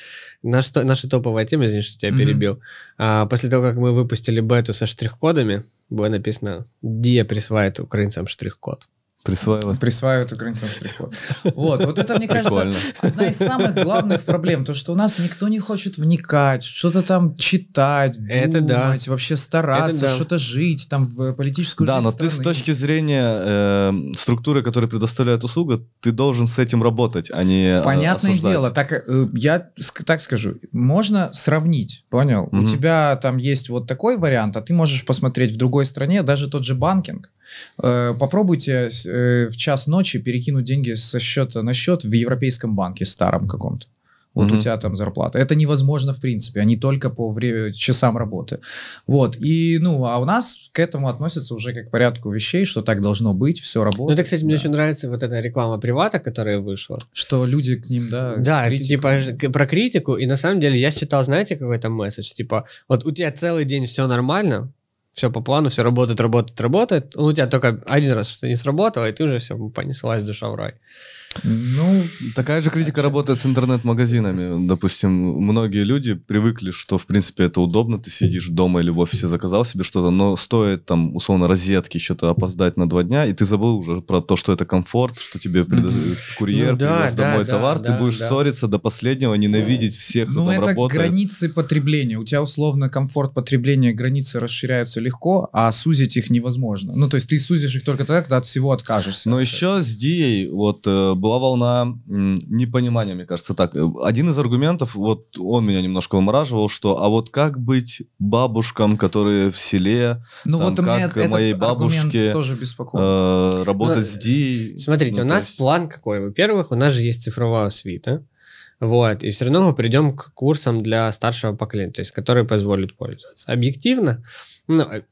наш, наша топовая тема, извини, что тебя перебил, а, после того, как мы выпустили бету со штрих-кодами, было написано «Дия присваивает украинцам штрих-код». Присваивают. Присваивают украинцам штрих-код. Вот, вот это, мне кажется, одна из самых главных проблем, то, что у нас никто не хочет вникать, что-то там читать, это думать, да. вообще стараться, да. что-то жить, там, в политическую да, жизнь Да, но страны. ты с точки зрения э, структуры, которая предоставляет услугу, ты должен с этим работать, а не э, Понятное осуждать. дело, так, э, я так скажу, можно сравнить, понял? Mm-hmm. У тебя там есть вот такой вариант, а ты можешь посмотреть в другой стране даже тот же банкинг, Э, попробуйте э, в час ночи перекинуть деньги со счета на счет в европейском банке старом каком-то. Вот mm-hmm. у тебя там зарплата. Это невозможно в принципе, они а только по время, часам работы. Вот, и, ну, а у нас к этому относятся уже как порядку вещей, что так должно быть, все работает. Ну, это, кстати, да. мне очень нравится вот эта реклама привата, которая вышла. Что люди к ним, да, Да, критику. типа про критику, и на самом деле я считал, знаете, какой то месседж, типа, вот у тебя целый день все нормально, все по плану, все работает, работает, работает. Ну, у тебя только один раз что то не сработало, и ты уже все, понеслась душа в рай. Ну, такая же критика работает с интернет-магазинами. Допустим, многие люди привыкли, что, в принципе, это удобно. Ты сидишь дома или в офисе, заказал себе что-то, но стоит там, условно, розетки, что-то опоздать на два дня, и ты забыл уже про то, что это комфорт, что тебе придет ну курьер, ну, да, привез да, домой да, товар, да, ты будешь да. ссориться до последнего, ненавидеть всех, кто ну, там это работает. границы потребления. У тебя, условно, комфорт потребления, границы расширяются легко, а сузить их невозможно. Ну, то есть ты сузишь их только тогда, когда от всего откажешься. Но еще с Дией, вот э, была волна непонимания, мне кажется, так. Один из аргументов, вот он меня немножко вымораживал, что а вот как быть бабушкам, которые в селе, ну, там, вот как меня моей бабушке тоже э, работать ну, с Ди. Смотрите, ну, у нас есть... план какой? Во-первых, у нас же есть цифровая свита. Вот, и все равно мы придем к курсам для старшего поколения, то есть которые позволят пользоваться. Объективно, ну, э,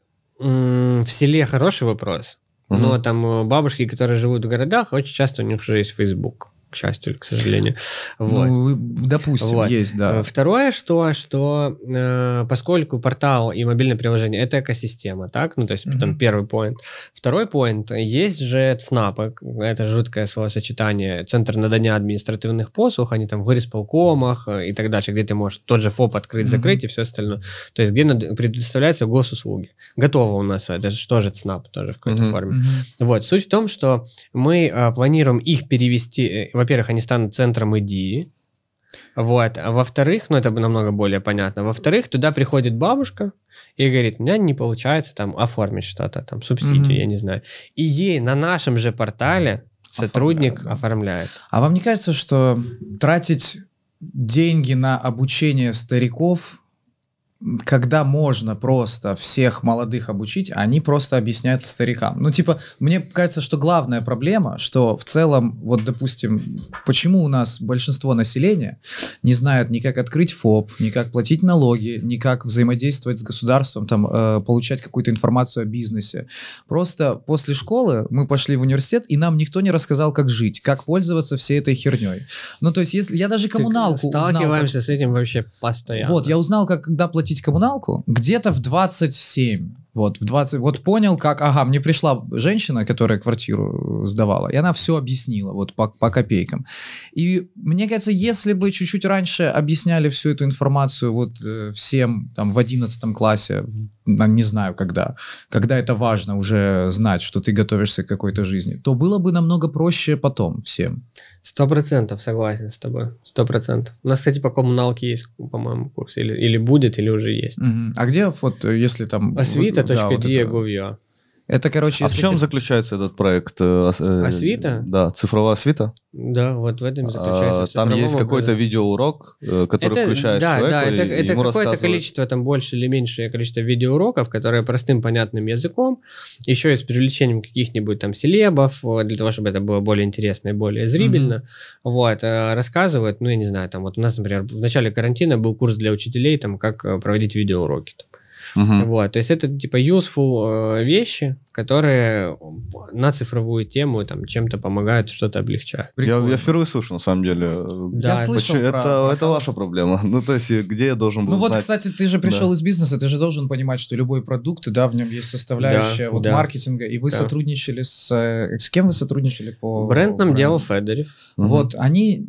в селе хороший вопрос. Но там э, бабушки, которые живут в городах, очень часто у них уже есть Facebook к счастью или к сожалению. Вот. Ну, допустим, вот. есть, да. Э, второе, что, что э, поскольку портал и мобильное приложение это экосистема, так, ну то есть mm-hmm. там первый поинт. Второй поинт, есть же ЦНАПы, э, это жуткое словосочетание, Центр надания административных послуг, они там в горисполкомах э, и так дальше, где ты можешь тот же ФОП открыть, mm-hmm. закрыть и все остальное. То есть где предоставляются госуслуги. Готово у нас, это же тоже ЦНАП, тоже в какой-то mm-hmm. форме. Mm-hmm. Вот, суть в том, что мы э, планируем их перевести во-первых, они станут центром идеи, вот. А во-вторых, ну это намного более понятно. Во-вторых, туда приходит бабушка и говорит, у меня не получается там оформить что-то, там субсидию, mm-hmm. я не знаю. И ей на нашем же портале сотрудник оформляет. оформляет. А вам не кажется, что тратить деньги на обучение стариков когда можно просто всех молодых обучить, они просто объясняют старикам. Ну, типа, мне кажется, что главная проблема, что в целом, вот, допустим, почему у нас большинство населения не знает ни как открыть ФОП, ни как платить налоги, ни как взаимодействовать с государством, там, э, получать какую-то информацию о бизнесе. Просто после школы мы пошли в университет, и нам никто не рассказал, как жить, как пользоваться всей этой херней. Ну, то есть, если я даже коммуналку Сталкиваемся узнал, как... с этим вообще постоянно. Вот, я узнал, как когда платить платить коммуналку где-то в 27. Вот, в 20, вот понял, как, ага, мне пришла женщина, которая квартиру э, сдавала, и она все объяснила, вот по, по копейкам. И мне кажется, если бы чуть-чуть раньше объясняли всю эту информацию вот э, всем там в 11 классе, в, не знаю когда, когда это важно уже знать, что ты готовишься к какой-то жизни, то было бы намного проще потом всем. Сто процентов согласен с тобой, сто процентов. У нас, кстати, по коммуналке есть, по-моему, курс, или, или будет, или уже есть. Угу. А где вот, э, если там... Освит Освіта.дієгов.ua. Да, вот это, короче, а в чем заключается этот проект? Освита? Э, э, а да, цифровая освита. Да, вот в этом заключается. А, там есть какой-то видеоурок, э, который это, включает да, человека. Да, это, и это какое-то количество, там больше или меньшее количество видеоуроков, которые простым, понятным языком, еще и с привлечением каких-нибудь там селебов, для того, чтобы это было более интересно и более зрибельно. Mm-hmm. Вот, рассказывают, ну, я не знаю, там вот у нас, например, в начале карантина был курс для учителей, там, как проводить видеоуроки. Там. Угу. Вот, то есть это типа useful э, вещи, которые на цифровую тему там чем-то помогают, что-то облегчают. Я, я впервые слушаю, на самом деле. Да, я слышал это, про... это ваша проблема. Ну, то есть, где я должен ну был Ну, знать... вот, кстати, ты же пришел да. из бизнеса, ты же должен понимать, что любой продукт, да, в нем есть составляющая да, вот да. маркетинга, и вы да. сотрудничали с... Э, с кем вы сотрудничали по... Бренд нам бренду? делал Федорев. Угу. Вот, они...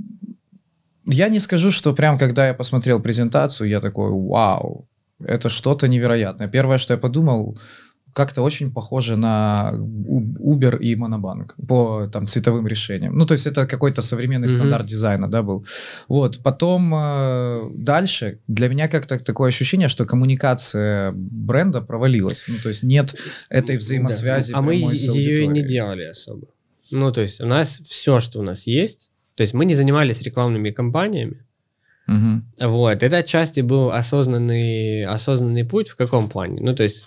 Я не скажу, что прям когда я посмотрел презентацию, я такой, вау, это что-то невероятное. Первое, что я подумал, как-то очень похоже на Uber и Monobank по там цветовым решениям. Ну, то есть это какой-то современный mm-hmm. стандарт дизайна, да, был. Вот, потом э, дальше для меня как-то такое ощущение, что коммуникация бренда провалилась. Ну, то есть нет этой взаимосвязи. Да. А мы ее и не делали особо. Ну, то есть у нас все, что у нас есть, то есть мы не занимались рекламными кампаниями, Угу. Вот, это отчасти был осознанный, осознанный путь в каком плане? Ну, то есть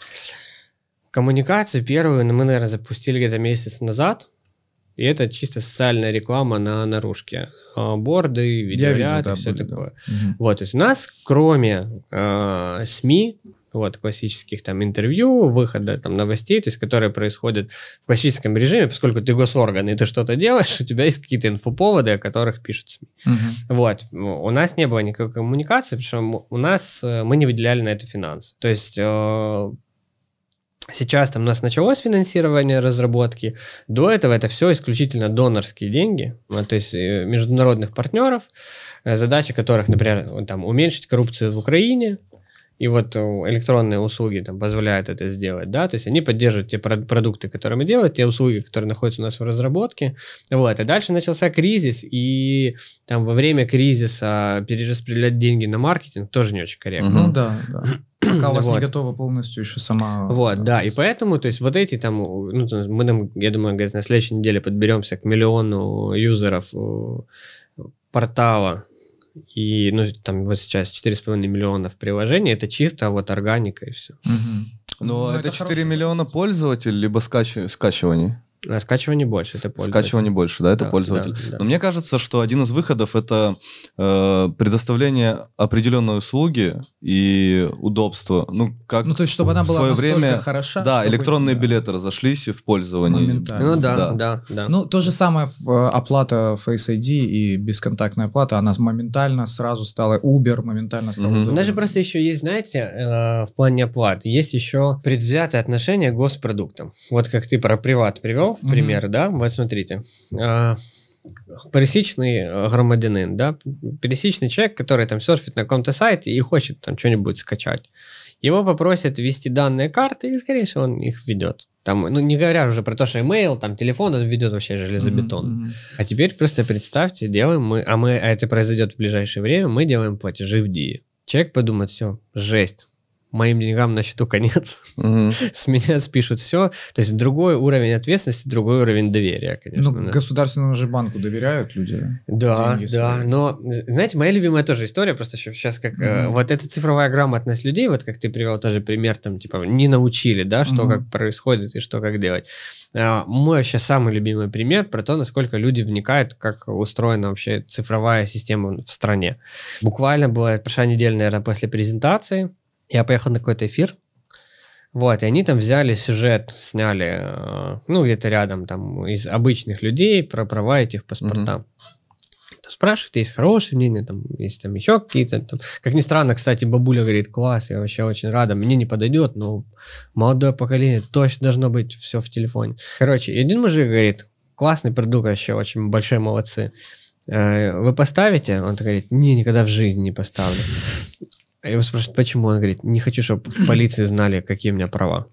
коммуникацию первую мы, наверное, запустили где-то месяц назад, и это чисто социальная реклама на наружке. А, борды, видеоряд, Я да, все были, такое. Да. Угу. Вот, то есть у нас, кроме э, СМИ, вот, классических там интервью, выхода там новостей, то есть которые происходят в классическом режиме, поскольку ты госорган, и ты что-то делаешь, у тебя есть какие-то инфоповоды, о которых пишут СМИ. Угу. Вот. Ну, у нас не было никакой коммуникации, причем у нас э, мы не выделяли на это финансы. То есть э, Сейчас там у нас началось финансирование разработки. До этого это все исключительно донорские деньги, ну, то есть э, международных партнеров, задача которых, например, там, уменьшить коррупцию в Украине, и вот э, электронные услуги там позволяют это сделать, да, то есть они поддерживают те продукты, которые мы делаем, те услуги, которые находятся у нас в разработке, вот, и дальше начался кризис, и там во время кризиса перераспределять деньги на маркетинг тоже не очень корректно. Ну да, да. Пока у вас вот. не готова полностью еще сама. Вот, да. И поэтому, то есть, вот эти там, ну, мы там, я думаю, говорит, на следующей неделе подберемся к миллиону юзеров э, портала и, ну, там вот сейчас 4,5 миллиона в приложении, это чисто вот органика и все. Угу. Но, Но ну, это, это 4 миллиона пользователей, либо скач... скачиваний? А скачивание больше, это пользователь. Скачивание больше, да, это да, пользователь. Да, да. Но мне кажется, что один из выходов это э, предоставление определенной услуги и удобства. Ну, как ну, то есть, чтобы она была в свое время, хороша. Да, электронные да. билеты разошлись в пользовании. Ну да, да, да, да. Ну, то же самое э, оплата Face ID и бесконтактная оплата, она моментально сразу стала Uber, моментально стала mm-hmm. У нас же просто еще есть, знаете, э, в плане оплаты, есть еще предвзятое отношение к госпродуктам. Вот как ты про приват привел, в пример, mm-hmm. да, вот смотрите, а, пересечный э, громадянин, да, пересечный человек, который там серфит на каком-то сайте и хочет там что-нибудь скачать. Его попросят ввести данные карты, и, скорее всего, он их ведет, Там, ну, не говоря уже про то, что email, там, телефон, он ведет вообще железобетон. Mm-hmm. А теперь просто представьте, делаем мы, а мы, а это произойдет в ближайшее время, мы делаем платежи в DIE. Человек подумает, все, жесть, моим деньгам на счету конец, с меня спишут все. То есть другой уровень ответственности, другой уровень доверия, конечно. Ну, государственному же банку доверяют люди. Да, да, но, знаете, моя любимая тоже история, просто сейчас как э, вот эта цифровая грамотность людей, вот как ты привел тоже пример, там, типа, не научили, да, что как происходит и что как делать. Э, мой вообще самый любимый пример про то, насколько люди вникают, как устроена вообще цифровая система в стране. Буквально была прошла неделя, наверное, после презентации, я поехал на какой-то эфир, вот, и они там взяли сюжет, сняли, э, ну, где-то рядом, там, из обычных людей про права этих паспорта. Mm-hmm. Спрашивают, есть хорошие мнения, там, есть там еще какие-то. Там. Как ни странно, кстати, бабуля говорит, класс, я вообще очень рада, мне не подойдет, но молодое поколение, точно должно быть все в телефоне. Короче, один мужик говорит, классный продукт вообще, очень большие молодцы. Э, Вы поставите? Он говорит, не, никогда в жизни не поставлю. А я его спрашиваю, почему? Он говорит, не хочу, чтобы в полиции знали, какие у меня права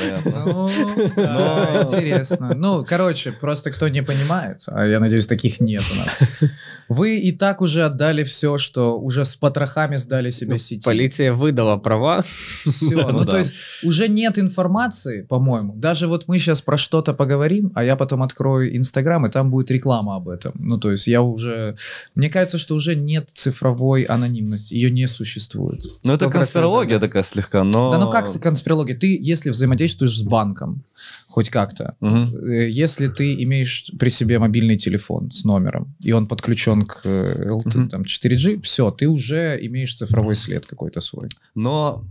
понятно. Ну, да, интересно. Ну, короче, просто кто не понимает, а я надеюсь, таких нет у нас. Вы и так уже отдали все, что уже с потрохами сдали себе ну, сети. Полиция выдала права. Все, ну, ну да. то есть уже нет информации, по-моему. Даже вот мы сейчас про что-то поговорим, а я потом открою Инстаграм, и там будет реклама об этом. Ну, то есть я уже... Мне кажется, что уже нет цифровой анонимности. Ее не существует. Ну, это конспирология такая слегка, но... Да ну как конспирология? Ты, если взаимодействуешь взаимодействуешь с банком хоть как-то. Угу. Если ты имеешь при себе мобильный телефон с номером, и он подключен к э, LTE, угу. там, 4G, все, ты уже имеешь цифровой след какой-то свой. Но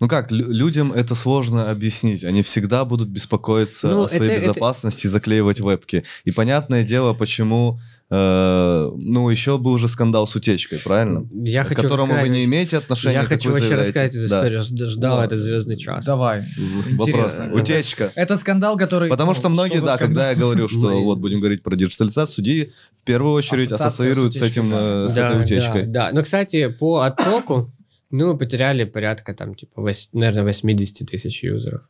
ну как, людям это сложно объяснить. Они всегда будут беспокоиться ну, о своей это, безопасности, это... заклеивать вебки. И понятное дело, почему Э, ну, еще был же скандал с утечкой, правильно? Я хочу которому рассказать... вы не имеете отношения. Я хочу вообще рассказать эту историю. Ждал этот звездный час. Давай. Вопрос. Утечка. Это скандал, который... Потому ну, что многие, да, когда я говорю, что вот будем говорить про диджитализацию, судьи в первую очередь ассоциируют с, этим, э, с этой утечкой. Да, да. Ну, Но, кстати, по оттоку, ну, потеряли порядка там, типа, наверное, 80 тысяч юзеров.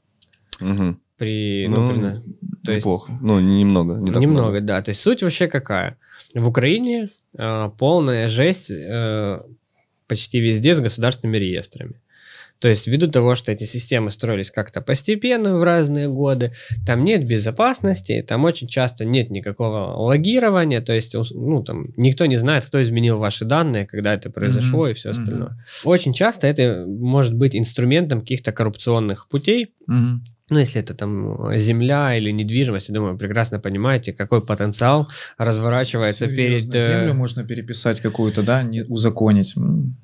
Угу при, ну, ну, при, то неплохо. есть, ну немного, не так немного, много. да. То есть суть вообще какая? В Украине э, полная жесть э, почти везде с государственными реестрами. То есть ввиду того, что эти системы строились как-то постепенно в разные годы, там нет безопасности, там очень часто нет никакого логирования, то есть ну, там, никто не знает, кто изменил ваши данные, когда это произошло mm-hmm. и все остальное. Mm-hmm. Очень часто это может быть инструментом каких-то коррупционных путей, mm-hmm ну, если это там э, земля или недвижимость, я думаю, прекрасно понимаете, какой потенциал разворачивается Серьезно, перед... Э, Землю можно переписать какую-то, да, не узаконить.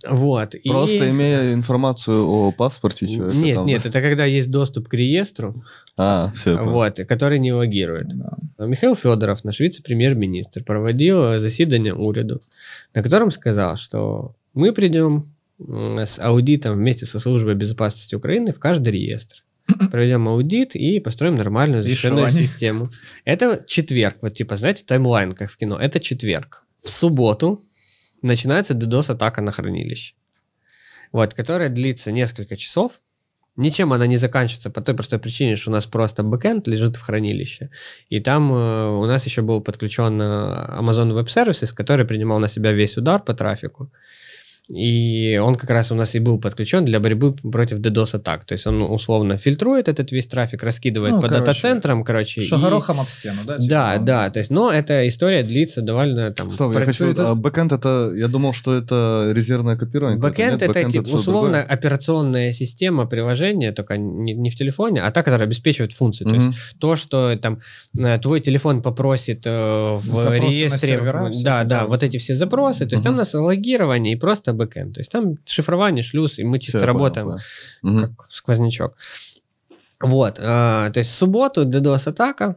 Вот. Просто и... имея информацию о паспорте человека. Нет, там, нет, да? это когда есть доступ к реестру, а, все вот, который не логирует. Да. А Михаил Федоров, наш вице-премьер-министр, проводил э, заседание уряду, на котором сказал, что мы придем с аудитом вместе со службой безопасности Украины в каждый реестр проведем аудит и построим нормальную защищенную систему. Это четверг, вот типа, знаете, таймлайн, как в кино, это четверг. В субботу начинается DDoS-атака на хранилище, вот, которая длится несколько часов, Ничем она не заканчивается по той простой причине, что у нас просто бэкэнд лежит в хранилище. И там э, у нас еще был подключен э, Amazon Web Services, который принимал на себя весь удар по трафику. И он как раз у нас и был подключен для борьбы против DDoS-атак. То есть он условно фильтрует этот весь трафик, раскидывает ну, по дата-центрам, короче. Что и... об стену, да? Типа, да, он... Ну. да. То есть, но эта история длится довольно там... Стоп, я хочу... Это... А, бэкэнд это... Я думал, что это резервное копирование. Бэкэнд это, бэкэнд это, это условно другое? операционная система приложения, только не, не в телефоне, а та, которая обеспечивает функции. Mm-hmm. То есть то, что там э, твой телефон попросит э, в запросы реестре... сервера, да, да, да, вот эти все запросы. То есть mm-hmm. там у нас логирование и просто бэкэнд. То есть там шифрование, шлюз, и мы чисто Все, работаем понял, да. как угу. сквознячок. Вот, э, то есть в субботу DDoS-атака,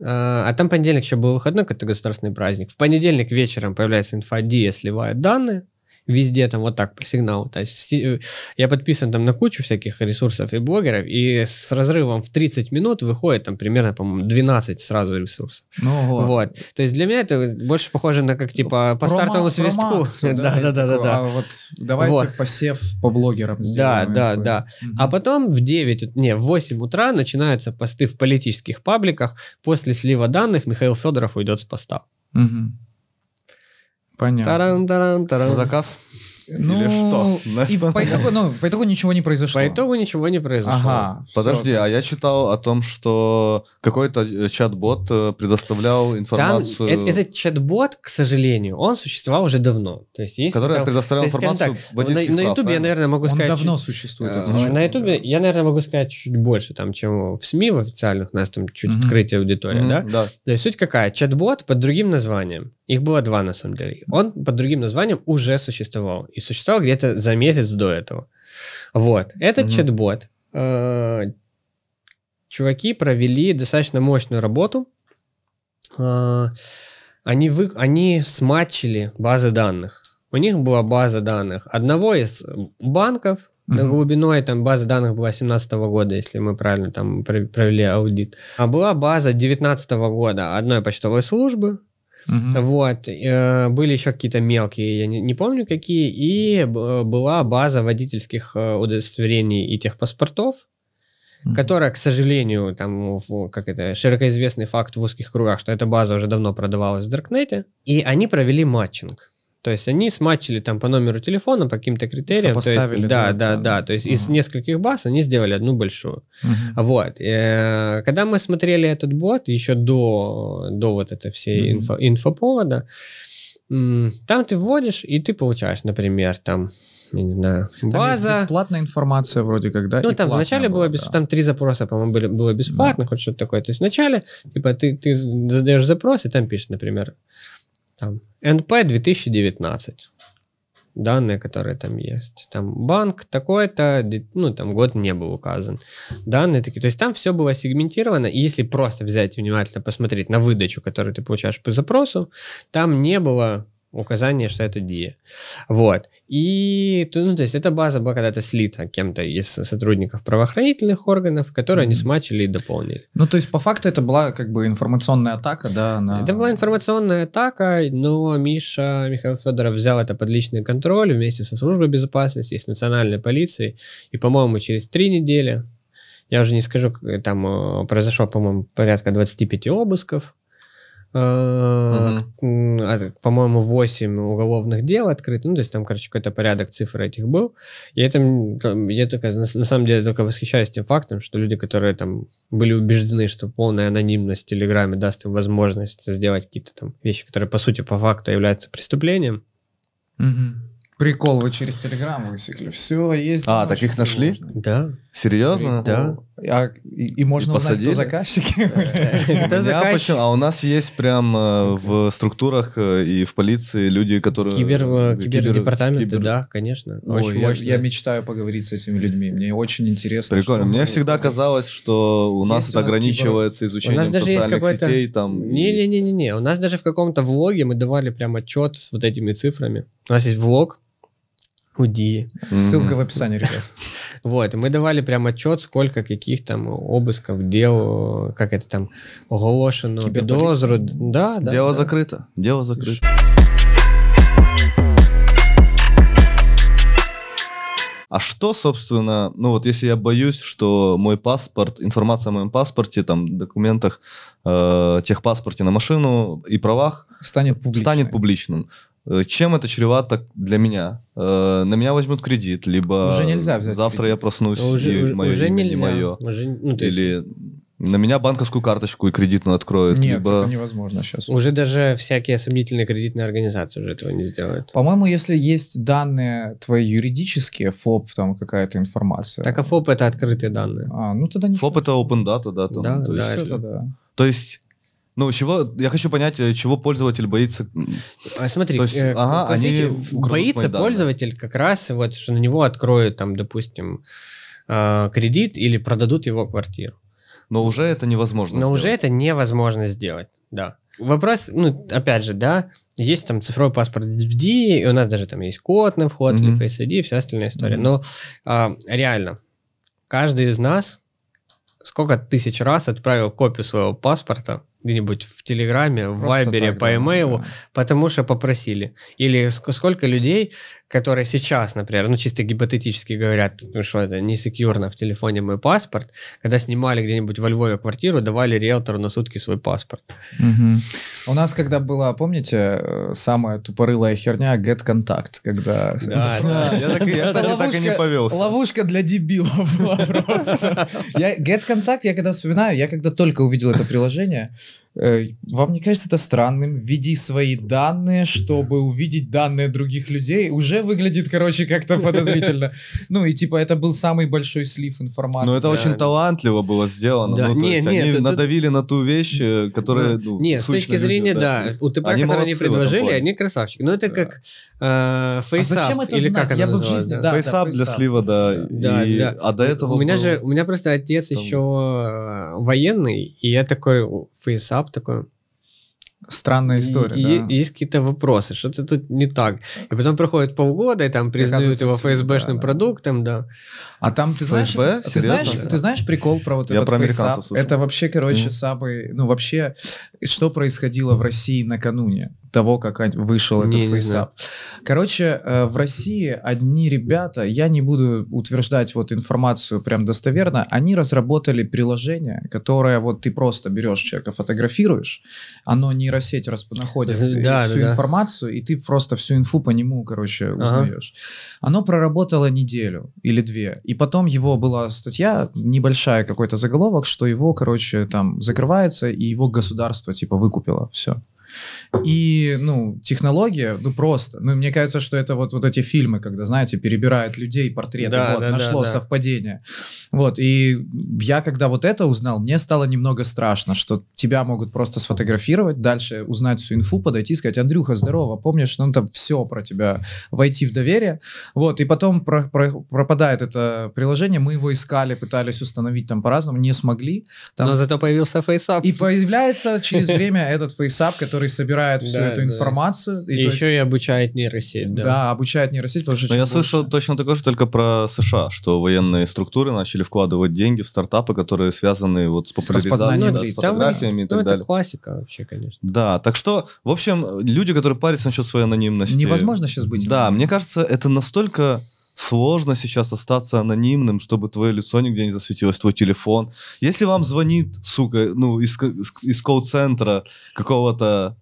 э, а там понедельник еще был выходной, какой-то государственный праздник. В понедельник вечером появляется инфа-D, сливает данные, везде там вот так по сигналу. То есть э, я подписан там на кучу всяких ресурсов и блогеров, и с разрывом в 30 минут выходит там примерно, по-моему, 12 сразу ресурсов. Ну, вот. То есть для меня это больше похоже на как типа по Рома, стартовому свистку. Да, да, да, да, да. А вот давайте вот. посев по блогерам сделаем. Да, да, да. Угу. А потом в 9, не, в 8 утра начинаются посты в политических пабликах. После слива данных Михаил Федоров уйдет с поста. Угу. Понятно. Таран, таран, таран. Заказ? Ну, Или что? На и что? По, итогу, ну, по итогу ничего не произошло. По итогу ничего не произошло. Ага, Подожди, все, а я читал о том, что какой-то э, чат-бот э, предоставлял информацию... Там, этот чат-бот, к сожалению, он существовал уже давно. То есть, есть Который там, предоставлял есть, информацию так, На Ютубе я, наверное, могу он сказать... Он давно чуть... существует. Э, на Ютубе я, наверное, могу сказать чуть больше, там, чем в СМИ в официальных. У нас там чуть mm-hmm. открытие аудитории, mm-hmm, да? да? То есть суть какая? Чат-бот под другим названием. Их было два, на самом деле. Он под другим названием уже существовал и существовал где-то за месяц до этого. Вот. Этот угу. чат-бот э, чуваки провели достаточно мощную работу. Э, они, вы, они смачили базы данных. У них была база данных одного из банков, Mm-hmm. глубиной там база данных была 2017 года, если мы правильно там провели аудит. А была база 2019 года одной почтовой службы, Угу. Вот. Э, были еще какие-то мелкие, я не, не помню какие. И э, была база водительских э, удостоверений и техпаспортов hmm которая, к сожалению, там, как это, широко известный факт в узких кругах, что эта база уже давно продавалась в Даркнете, и они провели матчинг. То есть они смачили там по номеру телефона, по каким-то критериям. Сопоставили. есть, да, да, да, да. То есть угу. из нескольких баз они сделали одну большую. Угу. Вот. Э, когда мы смотрели этот бот еще до, до вот этой всей угу. инфо, инфоповода, там ты вводишь, и ты получаешь, например, там, я не знаю, база. Там бесплатная информация вроде как, ну, да? Ну, там вначале было, было без... да. там три запроса, по-моему, были, было бесплатно, да. хоть что-то такое. То есть вначале, типа, ты, ты задаешь запрос, и там пишет, например, там, НП 2019 данные, которые там есть. Там банк такой-то, ну, там год не был указан. Данные такие. То есть там все было сегментировано, и если просто взять внимательно посмотреть на выдачу, которую ты получаешь по запросу, там не было указание, что это DIA. Вот. И, ну, то есть, эта база была когда-то слита кем-то из сотрудников правоохранительных органов, которые mm-hmm. они смачили и дополнили. Ну, то есть, по факту, это была как бы информационная атака, да? На... Это была информационная атака, но Миша Михаил Федоров взял это под личный контроль вместе со службой безопасности, с национальной полицией, и, по-моему, через три недели я уже не скажу, там э, произошло, по-моему, порядка 25 обысков, uh по-моему, 8 уголовных дел открыто. Ну, то есть там, короче, какой-то порядок цифр этих был. И это, я только, на, самом деле только восхищаюсь тем фактом, что люди, которые там были убеждены, что полная анонимность в Телеграме даст им возможность сделать какие-то там вещи, которые, по сути, по факту являются преступлением. uh Прикол, вы через Телеграм высекли. Все, есть. А, так их нашли? Да. Серьезно? Прикол. Да. А, и, и можно и узнать, посадили. Э, кто заказчики. Э, кто заказчик? А у нас есть прям э, в структурах и в полиции люди, которые... Кибердепартаменты, да, конечно. Я мечтаю поговорить с этими людьми. Мне очень интересно. Прикольно. Мне всегда казалось, что у нас это ограничивается изучением социальных сетей. Не-не-не. не. У нас даже в каком-то влоге мы давали прям отчет с вот этими цифрами. У нас есть влог у Ссылка в описании, ребят. Вот, и мы давали прям отчет, сколько каких там обысков, дел, как это там, оголошено, подозру. Да, да. Дело да. закрыто, дело закрыто. А что, собственно, ну вот если я боюсь, что мой паспорт, информация о моем паспорте, там, документах, э, техпаспорте на машину и правах станет станет публичным, Э, чем это чревато для меня? Э, на меня возьмут кредит, либо уже нельзя взять завтра кредит. я проснусь уже, и уже, мое уже имя нельзя. не мое. Уже, ну, есть... Или на меня банковскую карточку и кредитную откроют. Нет, либо... это невозможно сейчас. Уже даже всякие сомнительные кредитные организации уже этого не сделают. По-моему, если есть данные твои юридические, ФОП, там какая-то информация. Так, а ФОП это открытые данные. А, ну тогда не... ФОП это open data, да? Там, да, то да, это да. То есть ну, чего, я хочу понять, э, чего пользователь боится. А смотри, есть, э, ага, они боится пользователь как раз, вот, что на него откроют, там, допустим, э, кредит или продадут его квартиру. Но уже это невозможно Но сделать. уже это невозможно сделать, да. Вопрос, ну, опять же, да, есть там цифровой паспорт в D, и у нас даже там есть код на вход, mm-hmm. Face ID, вся остальная история. Mm-hmm. Но а, реально, каждый из нас сколько тысяч раз отправил копию своего паспорта где-нибудь в Телеграме, в Вайбере, по да, имейлу, да. потому что попросили. Или сколько людей которые сейчас, например, ну чисто гипотетически говорят, ну что это, не секьюрно в телефоне мой паспорт, когда снимали где-нибудь во Львове квартиру, давали риэлтору на сутки свой паспорт. Угу. У нас когда была, помните, э, самая тупорылая херня Get Contact, когда... Да, Я, так, ловушка, и не повелся. Ловушка для дебилов была просто. Get Contact, я когда вспоминаю, я когда только увидел это приложение, Э, вам не кажется это странным? Введи свои данные, чтобы увидеть данные других людей. Уже выглядит, короче, как-то подозрительно. Ну и типа это был самый большой слив информации. Но ну, это очень талантливо было сделано. Да. Ну, не, есть, не, они это, надавили на ту вещь, э, которая... Ну, не, с точки зрения, да. да. УТП, они которые они предложили, они красавчики. Ну это да. как э, фейсап. А зачем это или знать? Как Я бы в жизни... Да, фейсап для слива, да. да, и, да. А до этого... У меня же... У меня просто отец еще э, военный, и я такой фейсап стендап такой. Странная история, е- да. Есть какие-то вопросы, что-то тут не так. И потом проходит полгода, и там признают его ФСБшным да, продуктом, да. А там, ты знаешь, ФСБ? Ты, ты, знаешь, ты знаешь прикол про вот Я этот про фейсап? Это вообще, короче, mm. самый... Ну, вообще, что происходило в России накануне того, как вышел не, этот фейсап? Короче, э, в России одни ребята, я не буду утверждать вот информацию прям достоверно, они разработали приложение, которое вот ты просто берешь человека, фотографируешь, оно нейросеть находит да, всю да, информацию, и ты просто всю инфу по нему, короче, узнаешь. Ага. Оно проработало неделю или две, и потом его была статья, небольшая какой-то заголовок, что его, короче, там закрывается, и его государство, типа, выкупило все. И, ну, технология, ну, просто. Ну, мне кажется, что это вот, вот эти фильмы, когда, знаете, перебирают людей, портреты, да, вот, да, нашло да, совпадение. Вот, и я, когда вот это узнал, мне стало немного страшно, что тебя могут просто сфотографировать, дальше узнать всю инфу, подойти и сказать, Андрюха, здорово, помнишь, ну, там все про тебя, войти в доверие. Вот, и потом про, про, пропадает это приложение, мы его искали, пытались установить там по-разному, не смогли. Там... Но зато появился фейсап. И появляется через время этот фейсап, который который собирает всю да, эту да. информацию. И, и еще есть... и обучает нейросеть, да. Да, обучает нейросеть. Потому что Но я слышал точно такое же только про США, что военные структуры начали вкладывать деньги в стартапы, которые связаны вот с популяризацией, с да, с ну, фотографиями и ну, так ну, далее. это классика вообще, конечно. Да, так что, в общем, люди, которые парятся насчет своей анонимности... Невозможно сейчас быть. Да, мне кажется, это настолько сложно сейчас остаться анонимным, чтобы твое лицо нигде не засветилось, твой телефон. Если вам звонит, сука, ну, из, из колл-центра какого-то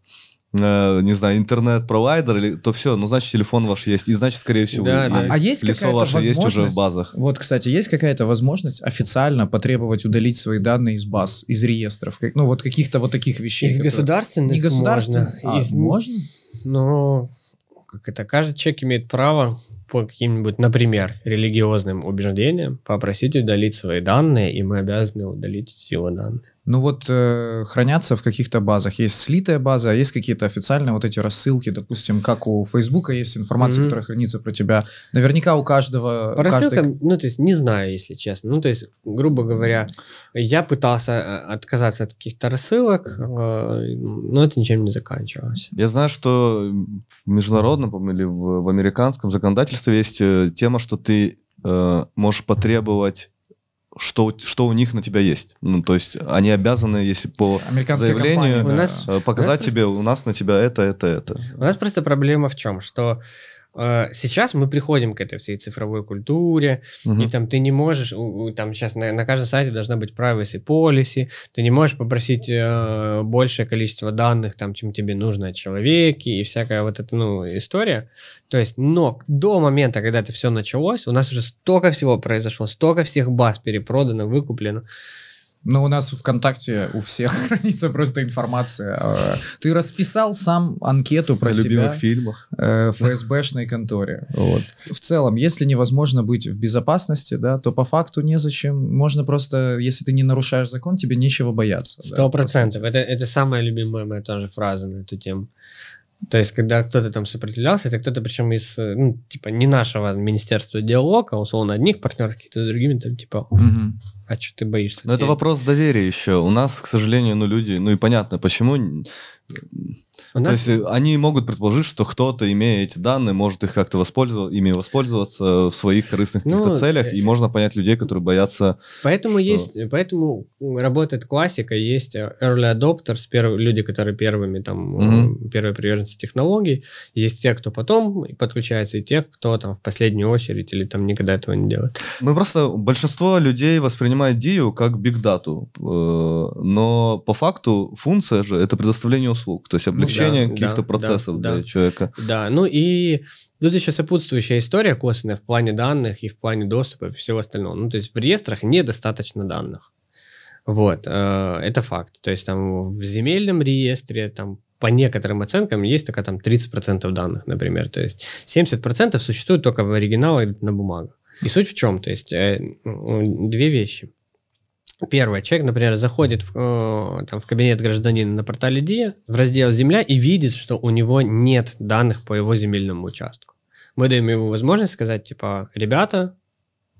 э, не знаю, интернет-провайдер, то все, ну, значит, телефон ваш есть, и значит, скорее всего, да, да. А есть лицо ваше есть уже в базах. Вот, кстати, есть какая-то возможность официально потребовать удалить свои данные из баз, из реестров, как, ну, вот каких-то вот таких вещей. Из которые... государственных Не государственных, можно. А, из... можно? Ну, как это, каждый человек имеет право по каким-нибудь, например, религиозным убеждениям попросить удалить свои данные, и мы обязаны удалить его данные. Ну вот э, хранятся в каких-то базах. Есть слитая база, а есть какие-то официальные вот эти рассылки, допустим, как у Фейсбука есть информация, mm-hmm. которая хранится про тебя. Наверняка у каждого... По рассылкам, каждой... ну то есть не знаю, если честно. Ну то есть, грубо говоря, я пытался э, отказаться от каких-то рассылок, э, но это ничем не заканчивалось. Я знаю, что в международном или в, в американском законодательстве есть э, тема, что ты э, можешь потребовать что, что у них на тебя есть. Ну, то есть они обязаны, если по заявлению, компания, да. Э, показать нас, тебе, у нас на тебя это, это, это. У нас просто проблема в чем, что Э, сейчас мы приходим к этой всей цифровой культуре, угу. и там ты не можешь, там сейчас на, на каждом сайте должна быть privacy policy, ты не можешь попросить э, большее количество данных, там, чем тебе нужно о человеке и всякая вот эта, ну, история. То есть, но до момента, когда это все началось, у нас уже столько всего произошло, столько всех баз перепродано, выкуплено, ну, у нас в ВКонтакте у всех хранится просто информация. А, ты расписал сам анкету про На себя. любимых фильмах. Э, в ФСБшной конторе. Вот. В целом, если невозможно быть в безопасности, да, то по факту незачем. Можно просто, если ты не нарушаешь закон, тебе нечего бояться. Сто да, процентов. это, это самая любимая моя тоже фраза на эту тему. То есть, когда кто-то там сопротивлялся, это кто-то причем из, э, ну, типа, не нашего министерства диалога, условно, одних партнеров, какие то другими, там, типа, а что ты боишься? Ну, это вопрос доверия еще. У нас, к сожалению, ну, люди, ну, и понятно, почему у нас... То есть э, они могут предположить, что кто-то, имея эти данные, может их как-то воспользов, ими воспользоваться в своих корыстных ну, каких-то целях, э, и можно понять людей, которые боятся... Поэтому что... есть, э, поэтому работает классика, есть early adopters, перв... люди, которые первыми там, mm-hmm. первые приверженцы технологий, есть те, кто потом подключается, и те, кто там в последнюю очередь или там никогда этого не делает. Мы просто, большинство людей воспринимает Дию как бигдату, но по факту функция же это предоставление услуг, то есть ну облегчение облегчение да, каких-то да, процессов да, для да. человека. Да, ну и тут еще сопутствующая история косвенная в плане данных и в плане доступа и всего остального. Ну, то есть в реестрах недостаточно данных. Вот, э, это факт. То есть там в земельном реестре там по некоторым оценкам есть только там 30% данных, например. То есть 70% существует только в оригиналах на бумагах. И суть в чем? То есть э, две вещи. Первое, человек, например, заходит в, э, там, в кабинет гражданина на портале ДИА, в раздел «Земля» и видит, что у него нет данных по его земельному участку. Мы даем ему возможность сказать, типа, ребята,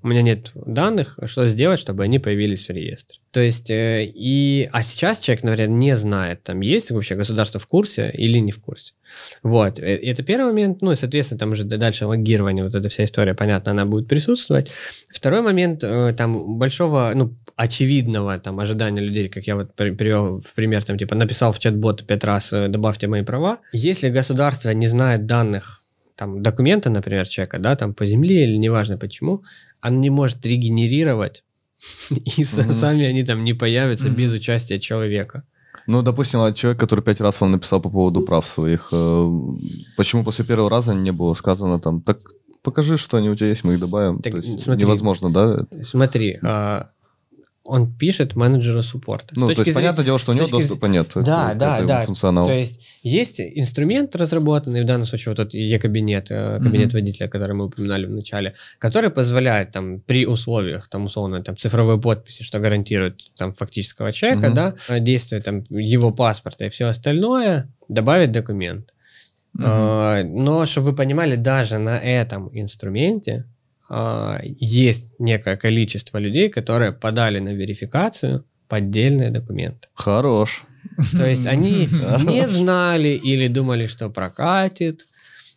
у меня нет данных, что сделать, чтобы они появились в реестре. То есть, э, и... А сейчас человек, например, не знает, там есть вообще государство в курсе или не в курсе. Вот. Э, это первый момент. Ну, и, соответственно, там уже дальше логирование, вот эта вся история, понятно, она будет присутствовать. Второй момент, э, там, большого, ну, очевидного там ожидания людей, как я вот привел в пример, там, типа, написал в чат-бот пять раз, э, добавьте мои права. Если государство не знает данных там, документы, например, человека, да, там, по земле или неважно почему, он не может регенерировать, и сами они там не появятся без участия человека. Ну, допустим, человек, который пять раз вам написал по поводу прав своих, э, почему после первого раза не было сказано там, так покажи, что они у тебя есть, мы их добавим. невозможно, да? Смотри, а, он пишет менеджеру суппорта. Ну, то есть, зрения, понятное дело, что у него точки... доступа нет да, к, да, да. функционалу. То есть, есть инструмент разработанный, в данном случае вот этот Е-кабинет, э, кабинет mm-hmm. водителя, который мы упоминали в начале, который позволяет там при условиях, там, условно, там, цифровой подписи, что гарантирует там фактического человека, mm-hmm. да, э, действие там его паспорта и все остальное, добавить документ. Mm-hmm. Но, чтобы вы понимали, даже на этом инструменте а, есть некое количество людей, которые подали на верификацию поддельные документы. Хорош. То есть они не знали или думали, что прокатит.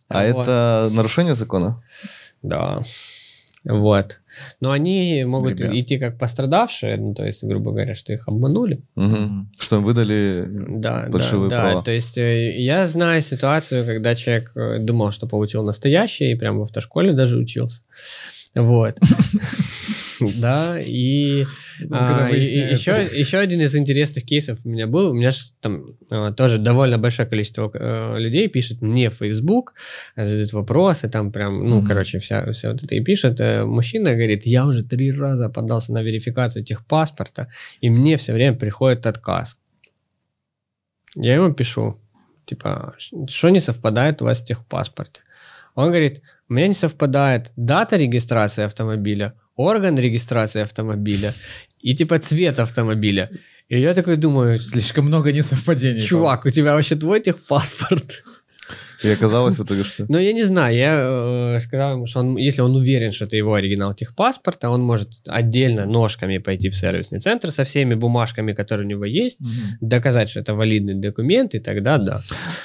А вот. это нарушение закона? Да. Вот. Но они могут Ребят. идти как пострадавшие, ну, то есть, грубо говоря, что их обманули. Угу. Что им выдали да, фальшивые да, права. Да, то есть э, я знаю ситуацию, когда человек э, думал, что получил настоящий, и прямо в автошколе даже учился. Вот. Да, и, ну, а, и еще, еще один из интересных кейсов у меня был. У меня там а, тоже довольно большое количество а, людей пишет мне в Facebook, задают вопросы, там прям, ну, mm-hmm. короче, вся, вся вот это. И пишет, э, мужчина говорит, я уже три раза подался на верификацию техпаспорта, и мне все время приходит отказ. Я ему пишу, типа, что не совпадает у вас техпаспорт? Он говорит, у меня не совпадает дата регистрации автомобиля, орган регистрации автомобиля и типа цвет автомобиля. И я такой думаю... Слишком много несовпадений. Чувак, там. у тебя вообще твой техпаспорт? И оказалось в итоге что? Ну, я не знаю. Я э, сказал ему, что если он уверен, что это его оригинал техпаспорта, он может отдельно ножками пойти в сервисный центр со всеми бумажками, которые у него есть, доказать, что это валидный документ, и тогда да.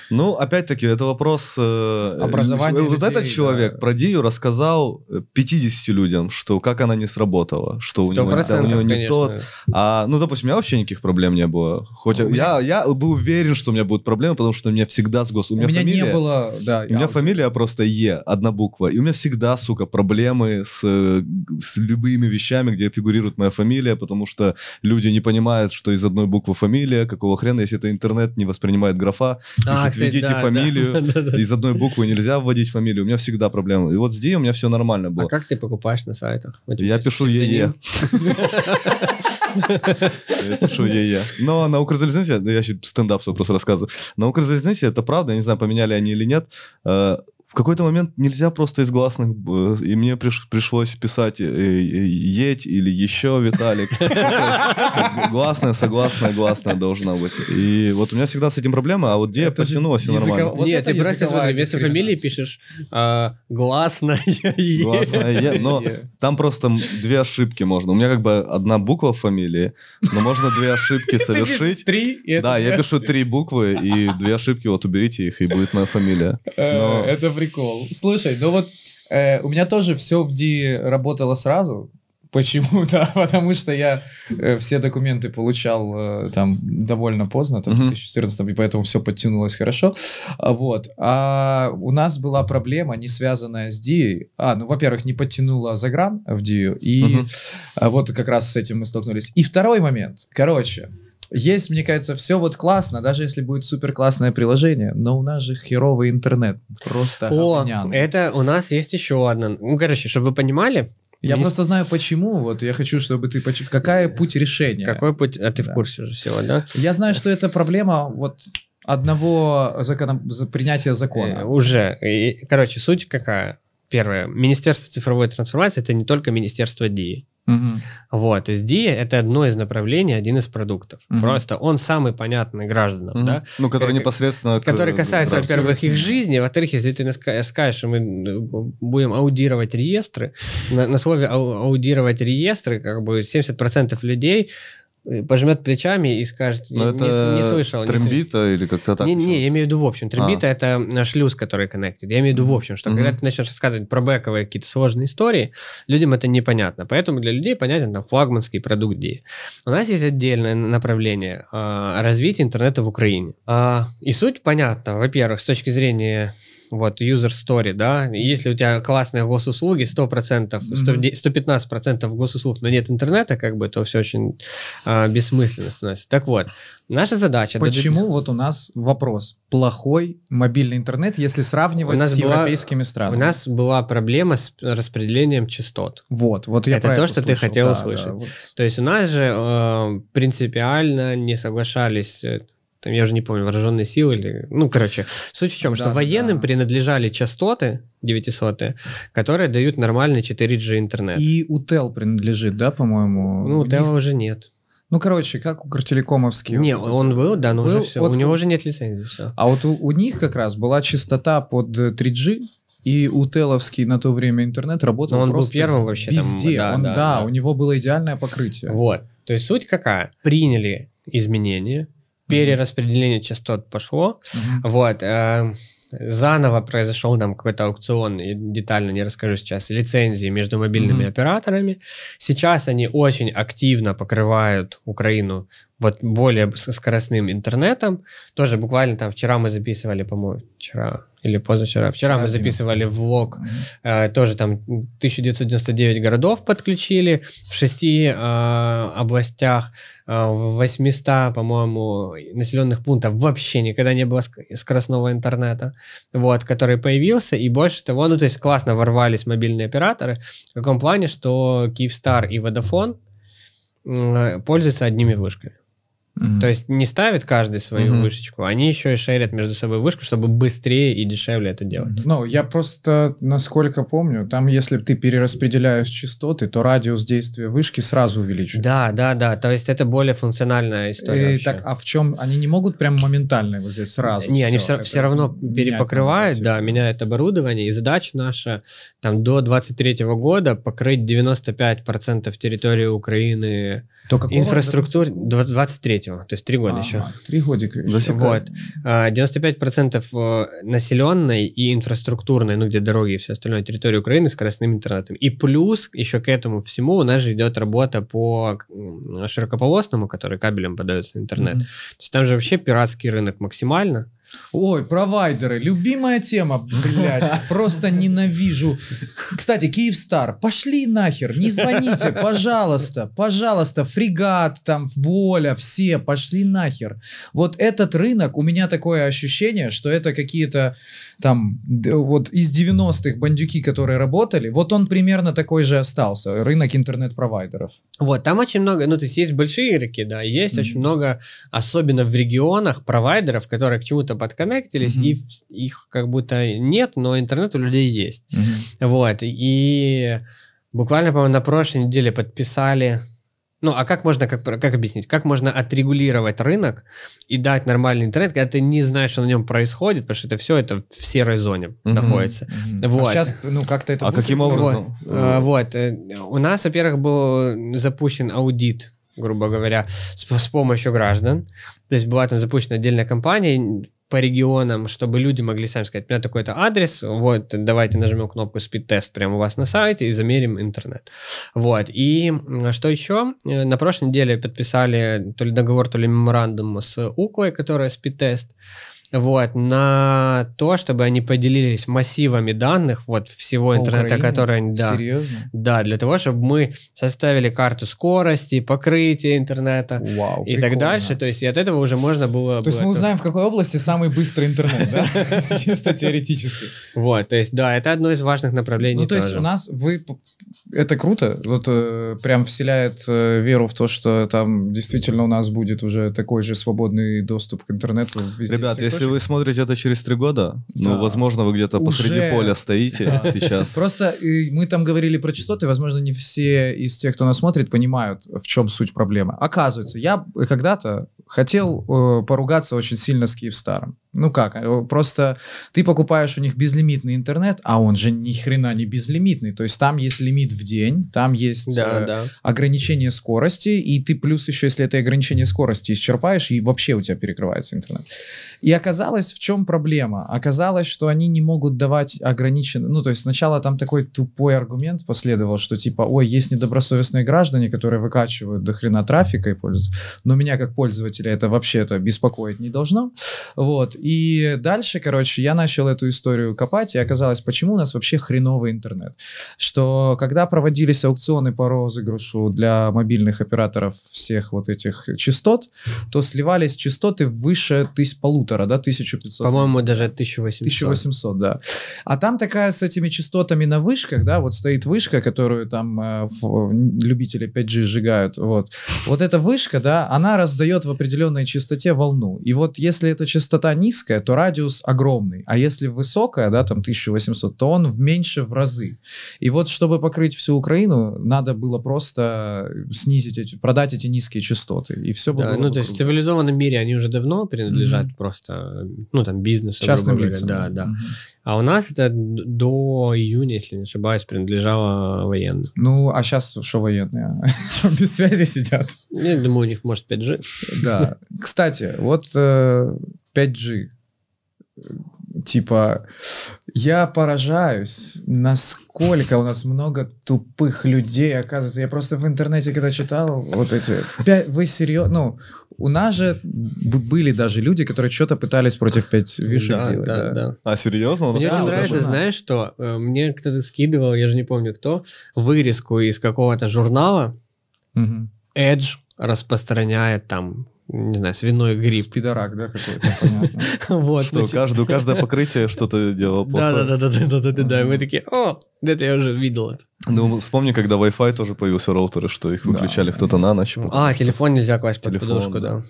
Ну, опять-таки, это вопрос... Э, э, Образование Вот этот человек про Дию рассказал 50 людям, что как она не сработала, что у него, не тот А, ну, допустим, у меня вообще никаких проблем не было. хотя а я, я был уверен, что у меня будут проблемы, потому что у меня всегда с гос... У, меня, не было было, да. У меня фамилия просто Е, одна буква. И у меня всегда, сука, проблемы с, э, с любыми вещами, где фигурирует моя фамилия, потому что люди не понимают, что из одной буквы фамилия, какого хрена, если это интернет не воспринимает графа, а, пишут, кстати, введите да, фамилию, да. из одной буквы нельзя вводить фамилию, у меня всегда проблемы. И вот здесь у меня все нормально а было. А как ты покупаешь на сайтах? Я пишу ЕЕ. Шо, я, я. Но на Укрзалезнице, ну, я еще стендап свой просто рассказываю, на Укрзалезнице это правда, я не знаю, поменяли они или нет, э, в какой-то момент нельзя просто из гласных, и мне приш, пришлось писать э, э, «еть» или «еще Виталик». Гласная, согласная, гласная должна быть. И вот у меня всегда с этим проблема, а вот «де» подтянулось все нормально. Нет, ты просто смотри, вместо фамилии пишешь а, «гласная е». Гласная е, но там просто две ошибки можно. У меня как бы одна буква в фамилии, но можно две ошибки совершить. Три? Да, я пишу три буквы, и две ошибки, вот уберите их, и будет моя фамилия. Э, это прикол. Слушай, ну вот э, у меня тоже все в Ди работало сразу. Почему-то, потому что я э, все документы получал э, там довольно поздно, там, в 2014, и поэтому все подтянулось хорошо. А, вот. А у нас была проблема, не связанная с Ди А, ну, во-первых, не подтянула загран в Ди и а, вот как раз с этим мы столкнулись. И второй момент, короче, есть, мне кажется, все вот классно, даже если будет супер классное приложение, но у нас же херовый интернет, просто О, говняный. это у нас есть еще одна, ну, короче, чтобы вы понимали, я есть... просто знаю почему, вот я хочу, чтобы ты почувствовал, какая путь решения. Какой путь, а ты да. в курсе уже всего, да? Я знаю, что это проблема, вот одного закона, принятия закона. Э, уже. И, короче, суть какая? Первое. Министерство цифровой трансформации это не только Министерство ДИИ. Угу. Вот, SDI это одно из направлений, один из продуктов. Угу. Просто он самый понятный гражданам, угу. да? Ну, который э, э, непосредственно... Который э, касается, во-первых, их жизни, во-вторых, если ты скажешь, мы будем аудировать реестры, на, на слове ау аудировать реестры, как бы 70% людей Э, пожмет плечами и скажет, Но ну, не, это не, слышал. Трембита не или как-то так? Не, не, я имею в виду в общем. А. Трембита а. это э, шлюз, который Connected Я имею в виду в общем, что mm-hmm. когда ты начнешь рассказывать про бэковые какие-то сложные истории, людям это непонятно. Поэтому для людей понятен там флагманский продукт DI. У нас есть отдельное направление э, а, развития интернета в Украине. Э, и суть понятна. Во-первых, с точки зрения вот, user story, да, если у тебя классные госуслуги, 100%, 115% госуслуг, но нет интернета, как бы, то все очень а, бессмысленно становится. Так вот, наша задача... Почему даже... вот у нас вопрос, плохой мобильный интернет, если сравнивать у нас с европейскими странами? У нас была проблема с распределением частот. Вот, вот я Это то, это что слышал. ты хотел да, услышать. Да, вот. То есть у нас же э, принципиально не соглашались э, там, я уже не помню, вооруженные силы или... Ну, короче, суть в чем, что да, военным да. принадлежали частоты 900 которые дают нормальный 4G интернет. И УТЕЛ принадлежит, да, по-моему? Ну, утел них... уже нет. Ну, короче, как у картеликомовских нет вот он был, да, но был, уже все. Вот, у него уже нет лицензии, все. А вот у, у них как раз была частота под 3G, э, и у Теловский на то время интернет работал Но он был первым вообще везде. Там, да, он, да, да, да, у него было идеальное покрытие. Вот. То есть суть какая? Приняли изменения, перераспределение частот пошло. Угу. Вот. Э, заново произошел там какой-то аукцион, детально не расскажу сейчас, лицензии между мобильными mm-hmm. операторами. Сейчас они очень активно покрывают Украину вот более скоростным интернетом. Тоже буквально там вчера мы записывали, по-моему, вчера или позавчера. Вчера, вчера мы записывали 90. влог. Mm-hmm. Э, тоже там 1999 городов подключили в шести э, областях, э, в 800, по-моему, населенных пунктов вообще никогда не было скоростного интернета, вот, который появился. И больше того, ну то есть классно ворвались мобильные операторы в каком плане, что Киевстар и Водофон э, пользуются одними вышками. То есть не ставит каждый свою mm-hmm. вышечку, они еще и шерят между собой вышку, чтобы быстрее и дешевле это делать. Ну, я просто, насколько помню, там, если ты перераспределяешь частоты, то радиус действия вышки сразу увеличивается. Да, да, да. То есть это более функциональная история. И так, а в чем они не могут прям моментально вот здесь сразу? Не, все, они все, все равно перепокрывают, да, меняют оборудование. И задача наша там до 23 года покрыть 95% территории Украины. До Инфраструктур 23 третьего, то есть три года ага, еще. Три годика еще. Засекает. Вот. 95% а, э, населенной и инфраструктурной, ну, где дороги и все остальное, территории Украины с скоростным интернетом. И плюс еще к этому всему у нас же идет работа по широкополосному, который кабелем подается интернет. Mm-hmm. То есть там же вообще пиратский рынок максимально. Ой, провайдеры, любимая тема, блядь, просто ненавижу. Кстати, Киевстар, пошли нахер, не звоните, пожалуйста, пожалуйста, фрегат, там, воля, все, пошли нахер. Вот этот рынок, у меня такое ощущение, что это какие-то там, вот из 90-х бандюки, которые работали, вот он примерно такой же остался, рынок интернет-провайдеров. Вот, там очень много, ну, то есть есть большие игроки, да, есть mm-hmm. очень много, особенно в регионах, провайдеров, которые к чему-то чтобы отконнектились, угу. и их как будто нет, но интернет у людей есть. Угу. Вот, и буквально, по-моему, на прошлой неделе подписали ну, а как можно, как, как объяснить, как можно отрегулировать рынок и дать нормальный интернет, когда ты не знаешь, что на нем происходит, потому что это все это в серой зоне mm-hmm. находится. Mm-hmm. Вот. А сейчас, ну, как-то это... А будет? каким образом? Вот. Mm-hmm. вот. Э, у нас, во-первых, был запущен аудит грубо говоря, с, с помощью граждан. То есть была там запущена отдельная компания, по регионам, чтобы люди могли сами сказать, у меня такой-то адрес, вот, давайте нажмем кнопку спид-тест прямо у вас на сайте и замерим интернет. Вот, и что еще? Э, на прошлой неделе подписали то ли договор, то ли меморандум с УКОЙ, которая спид-тест, вот, на то, чтобы они поделились массивами данных вот всего интернета, Украине? который... Да, Серьезно? Да, для того, чтобы мы составили карту скорости, покрытия интернета Вау, и прикольно. так дальше. То есть и от этого уже можно было... То есть мы узнаем, в какой области самый быстрый интернет, да? Чисто теоретически. Вот, то есть да, это одно из важных направлений Ну, то есть у нас вы... Это круто, вот э, прям вселяет э, веру в то, что там действительно у нас будет уже такой же свободный доступ к интернету. Ребят, если если вы смотрите это через три года, ну, да. ну, возможно, вы где-то Уже... посреди поля стоите да. сейчас. Просто э, мы там говорили про частоты, возможно, не все из тех, кто нас смотрит, понимают, в чем суть проблемы. Оказывается, я когда-то хотел э, поругаться очень сильно с Киевстаром. Ну как, э, просто ты покупаешь у них безлимитный интернет, а он же ни хрена не безлимитный. То есть там есть лимит в день, там есть да, э, да. ограничение скорости, и ты плюс еще, если это ограничение скорости исчерпаешь, и вообще у тебя перекрывается интернет. И оказалось, в чем проблема? Оказалось, что они не могут давать ограниченные... Ну, то есть сначала там такой тупой аргумент последовал, что типа, ой, есть недобросовестные граждане, которые выкачивают до хрена трафика и пользуются. Но меня как пользователя это вообще это беспокоить не должно. Вот. И дальше, короче, я начал эту историю копать, и оказалось, почему у нас вообще хреновый интернет. Что когда проводились аукционы по розыгрышу для мобильных операторов всех вот этих частот, то сливались частоты выше тысяч полутора полутора, да, 1500. По-моему, даже 1800. 1800, да. А там такая с этими частотами на вышках, да, вот стоит вышка, которую там э, в, любители 5G сжигают, вот. Вот эта вышка, да, она раздает в определенной частоте волну. И вот если эта частота низкая, то радиус огромный, а если высокая, да, там 1800, то он в меньше в разы. И вот чтобы покрыть всю Украину, надо было просто снизить эти, продать эти низкие частоты, и все да, было. Ну, бы то есть в цивилизованном мире они уже давно принадлежат mm-hmm. просто просто, ну, там, бизнес Частным говоря, лицам. Да, да. Угу. А у нас это до июня, если не ошибаюсь, принадлежало военным. Ну, а сейчас что военные? Без связи сидят. Я думаю, у них, может, 5G. Да. Кстати, вот 5G. Э, типа, я поражаюсь, насколько у нас много тупых людей, оказывается. Я просто в интернете, когда читал вот эти... Вы серьезно? Ну, у нас же были даже люди, которые что-то пытались против 5 вишек да, делать. Да, да. да. А серьезно? Мне же нравится, знаешь что? Э, мне кто-то скидывал, я же не помню кто, вырезку из какого-то журнала. Угу. Edge распространяет там не знаю, свиной гриб. Спидорак, да, какой-то, понятно. Вот. Что, каждое покрытие что-то делало плохое. Да-да-да, да, да, да, да, мы такие, о, это я уже видел это. Ну, вспомни, когда Wi-Fi тоже появился роутеры, что их выключали да. кто-то на ночь. А, телефон нельзя класть телефон, под подушку, да. да.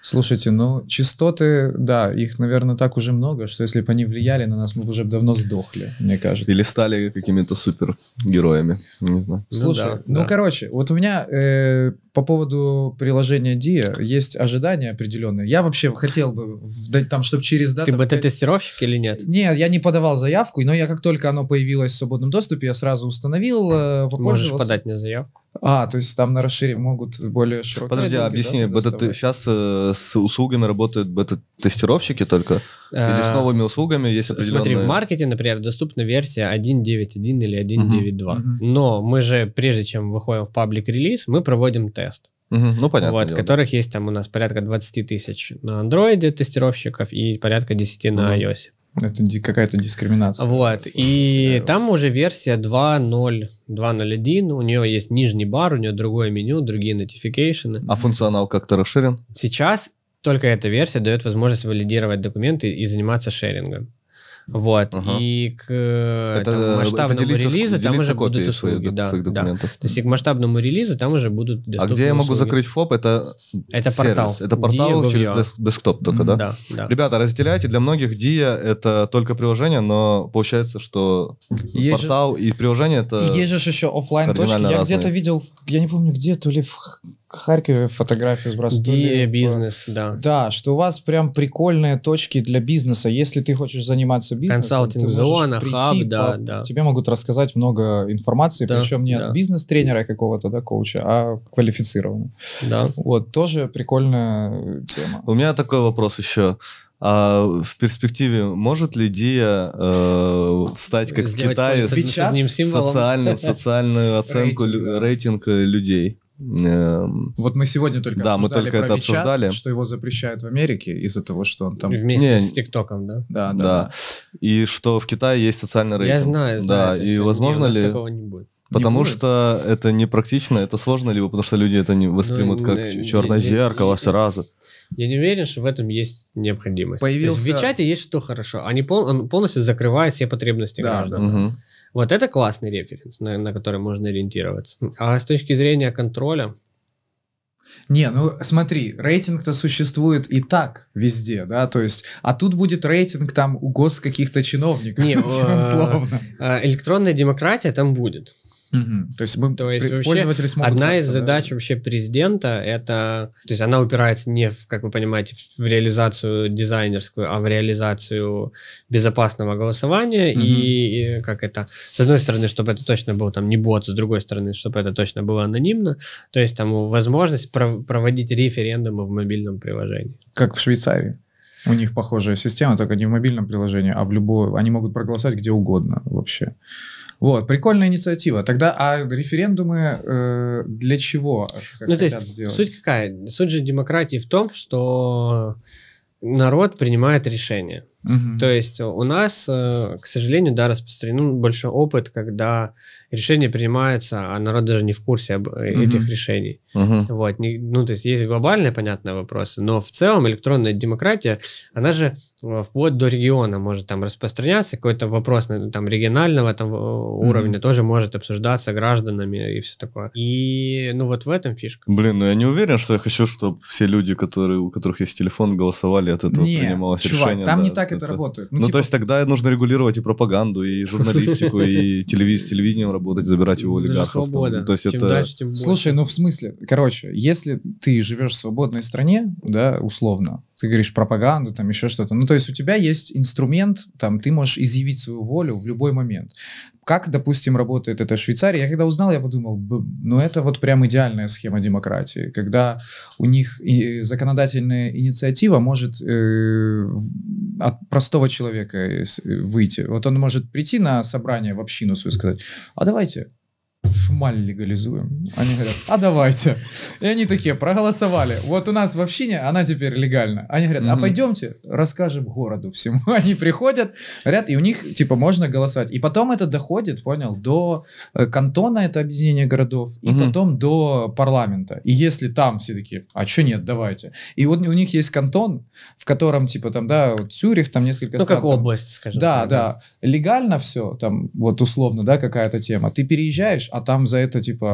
Слушайте, ну, частоты, да, их, наверное, так уже много, что если бы они влияли на нас, мы бы уже давно сдохли, мне кажется. Или стали какими-то супергероями, не знаю. Ну Слушай, ну, да, ну да. короче, вот у меня э, по поводу приложения Dia есть ожидания определенные. Я вообще хотел бы, там, чтобы через... Да, Ты бета-тестировщик или нет? Нет, я не подавал заявку, но я как только оно появилось в свободном доступе, я сразу установил, э, Можешь подать мне заявку. А, то есть там на расшире могут более широкие. Подожди, а объясни, да, бета сейчас э, с услугами работают бета-тестировщики только? Или с а, новыми услугами есть определенные... Смотри, в маркете, например, доступна версия 1.9.1 или 1.9.2. Угу. Но мы же, прежде чем выходим в паблик-релиз, мы проводим тест. Угу. Ну, понятно. Вот, дело. которых есть там у нас порядка 20 тысяч на андроиде тестировщиков и порядка 10 угу. на iOS. Это какая-то дискриминация. Вот. И iOS. там уже версия 2.0, 2.0.1. У нее есть нижний бар, у нее другое меню, другие нотификейшены. А функционал как-то расширен? Сейчас только эта версия дает возможность валидировать документы и заниматься шерингом. Вот. Ага. И к э, это, там, масштабному это делиться, релизу делиться там уже будут услуги. Своих, да, своих документов. Да. То есть к масштабному релизу там уже будут а доступны А где я могу закрыть ФОП? Это, это портал. Это портал Dia через десктоп только, да? Да, да? Ребята, разделяйте. Для многих Dia это только приложение, но получается, что есть портал же, и приложение это Есть же еще офлайн точки. Я где-то видел, я не помню где, то ли в Харькове фотографию сбрасывали. бизнес, да. Да, что у вас прям прикольные точки для бизнеса. Если ты хочешь заниматься бизнесом, консалтинг зона, хаб, да, по... да. Тебе могут рассказать много информации, да, причем не да. от бизнес-тренера какого-то, да, коуча, а квалифицированного. Да. Вот тоже прикольная тема. У меня такой вопрос еще. А в перспективе может ли Дия э, стать как Сделать в Китае социальным, социальную оценку, рейтинг, лю, э, рейтинг людей? Эм, вот мы сегодня только да, мы только это WeChat, обсуждали, что его запрещают в Америке из-за того, что он там вместе не, с ТикТоком, да? Да, да? да, да. И что в Китае есть социальный рейтинг. Я знаю, знаю. Да, и возможно ли? Такого не будет. Потому не что это непрактично, это сложно, либо потому что люди это не ну, воспримут ну, как не, черное не, зеркало не, сразу. Я не уверен, что в этом есть необходимость. Появился... То есть в Вичате есть что хорошо. Они пол, он полностью закрывает все потребности да, граждан. Угу. Вот это классный референс, на, на который можно ориентироваться. А с точки зрения контроля, не, ну смотри, рейтинг-то существует и так везде, да, то есть, а тут будет рейтинг там у гос каких-то чиновников, Не, условно. Э, э, электронная демократия там будет. Угу. То есть мы, то есть, вообще, пользователи смогут... Одна из да? задач вообще президента это... То есть она упирается не, в, как вы понимаете, в реализацию дизайнерскую, а в реализацию безопасного голосования угу. и, и как это... С одной стороны, чтобы это точно был там не бот, с другой стороны, чтобы это точно было анонимно. То есть там возможность пров- проводить референдумы в мобильном приложении. Как в Швейцарии. У них похожая система, только не в мобильном приложении, а в любое. Они могут проголосовать где угодно вообще. Вот, прикольная инициатива. Тогда, а референдумы э, для чего как ну, то есть, сделать? Суть какая? Суть же демократии в том, что народ принимает решение. Угу. То есть у нас, э, к сожалению, да, распространен больше опыт, когда решения принимаются, а народ даже не в курсе об угу. этих решений. Угу. Вот, ну, то есть есть глобальные, понятные вопросы, но в целом электронная демократия, она же э, вплоть до региона может там распространяться, какой-то вопрос ну, там регионального там э, уровня угу. тоже может обсуждаться гражданами и все такое. И, ну, вот в этом фишка. Блин, ну я не уверен, что я хочу, чтобы все люди, которые, у которых есть телефон, голосовали, от этого не, принималось чувак, решение. там да, не так это, это работает. Ну, ну типа... то есть тогда нужно регулировать и пропаганду, и журналистику, и телевидением работать, забирать его олигархов. То есть это... Слушай, ну в смысле, короче, если ты живешь в свободной стране, да, условно, ты говоришь пропаганду, там еще что-то, ну, то есть у тебя есть инструмент, там, ты можешь изъявить свою волю в любой момент. Как, допустим, работает эта Швейцария? Я когда узнал, я подумал, ну, это вот прям идеальная схема демократии, когда у них и законодательная инициатива может э, от простого человека э, э, выйти. Вот он может прийти на собрание в общину свою и сказать, а давайте, шмаль легализуем. Они говорят, а давайте. И они такие, проголосовали. Вот у нас в общине она теперь легальна. Они говорят, а пойдемте, расскажем городу всему. Они приходят, говорят, и у них, типа, можно голосовать. И потом это доходит, понял, до э, кантона, это объединение городов, и потом до парламента. И если там все такие, а что нет, давайте. И вот у них есть кантон, в котором, типа, там, да, вот Цюрих, там несколько Ну, как область, скажем. Да, да. Легально все, там, вот условно, да, какая-то тема. Ты переезжаешь, а там за это, типа,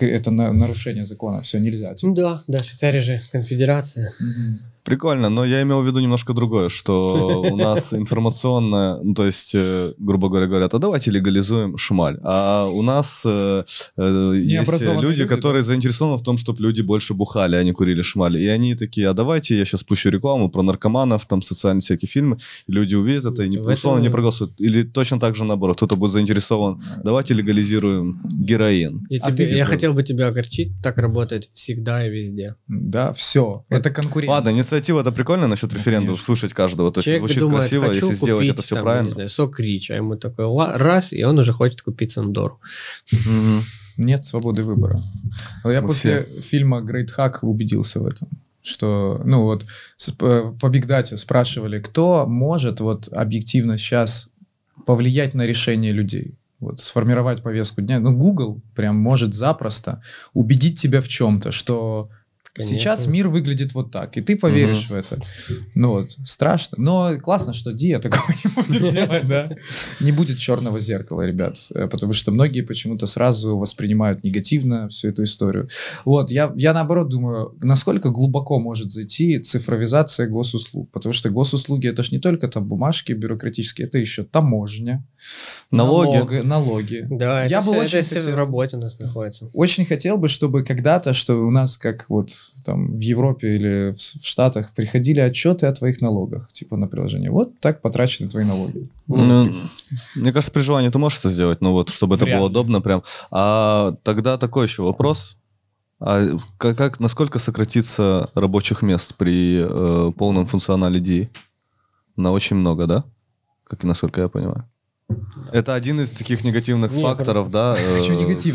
э, это нарушение закона, все, нельзя. Типа. да, да, Швейцария же конфедерация. Угу. Прикольно, но я имел в виду немножко другое, что у нас информационно, ну, то есть, э, грубо говоря, говорят, а давайте легализуем шмаль. А у нас э, э, есть люди, люди, которые да? заинтересованы в том, чтобы люди больше бухали, а не курили шмаль. И они такие, а давайте я сейчас пущу рекламу про наркоманов, там социальные всякие фильмы, и люди увидят это и не, этом... не проголосуют. Или точно так же наоборот, кто-то будет заинтересован, давайте легализируем героин. Я, а тебе, я хотел бы тебя огорчить, так работает всегда и везде. Да, все, это конкуренция. Ладно, не инициатива это прикольно насчет ну, референдума, слушать каждого. То есть Человек звучит думает, красиво, хочу если купить, сделать это все там, правильно. Не знаю, сок рич, а ему такой раз, и он уже хочет купить Сандору. Нет свободы выбора. Я после фильма Great Hack убедился в этом что, ну вот, э, по Big Data спрашивали, кто может вот объективно сейчас повлиять на решение людей, вот, сформировать повестку дня. Ну, Google прям может запросто убедить тебя в чем-то, что Конечно. Сейчас мир выглядит вот так, и ты поверишь угу. в это. Ну вот, страшно. Но классно, что Диа такого не будет делать, да. Не будет черного зеркала, ребят, э, потому что многие почему-то сразу воспринимают негативно всю эту историю. Вот, я, я наоборот думаю, насколько глубоко может зайти цифровизация госуслуг, потому что госуслуги это же не только там бумажки бюрократические, это еще таможня, налоги. Налоги. налоги. Да, я это, бы все, очень это хотел... в работе у нас находится. Очень хотел бы, чтобы когда-то, что у нас как вот там в Европе или в Штатах приходили отчеты о твоих налогах, типа на приложение. Вот так потрачены твои налоги. Ну, ну мне кажется, при желании ты можешь это сделать, но ну, вот чтобы Вряд это было ли. удобно прям. А тогда такой еще вопрос. А как, как, насколько сократится рабочих мест при э, полном функционале D? На очень много, да? Как и насколько я понимаю. Это один из таких негативных не, факторов, да, э,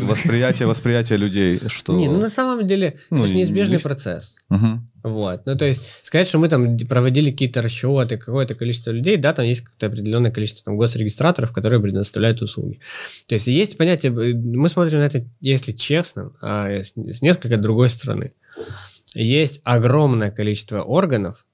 восприятие, восприятия людей, что... Не, ну на самом деле, ну, это неизбежный лично. процесс. Угу. Вот, ну то есть сказать, что мы там проводили какие-то расчеты, какое-то количество людей, да, там есть какое-то определенное количество там, госрегистраторов, которые предоставляют услуги. То есть есть понятие, э, мы смотрим на это, если честно, а с, с несколько другой стороны. Есть огромное количество органов,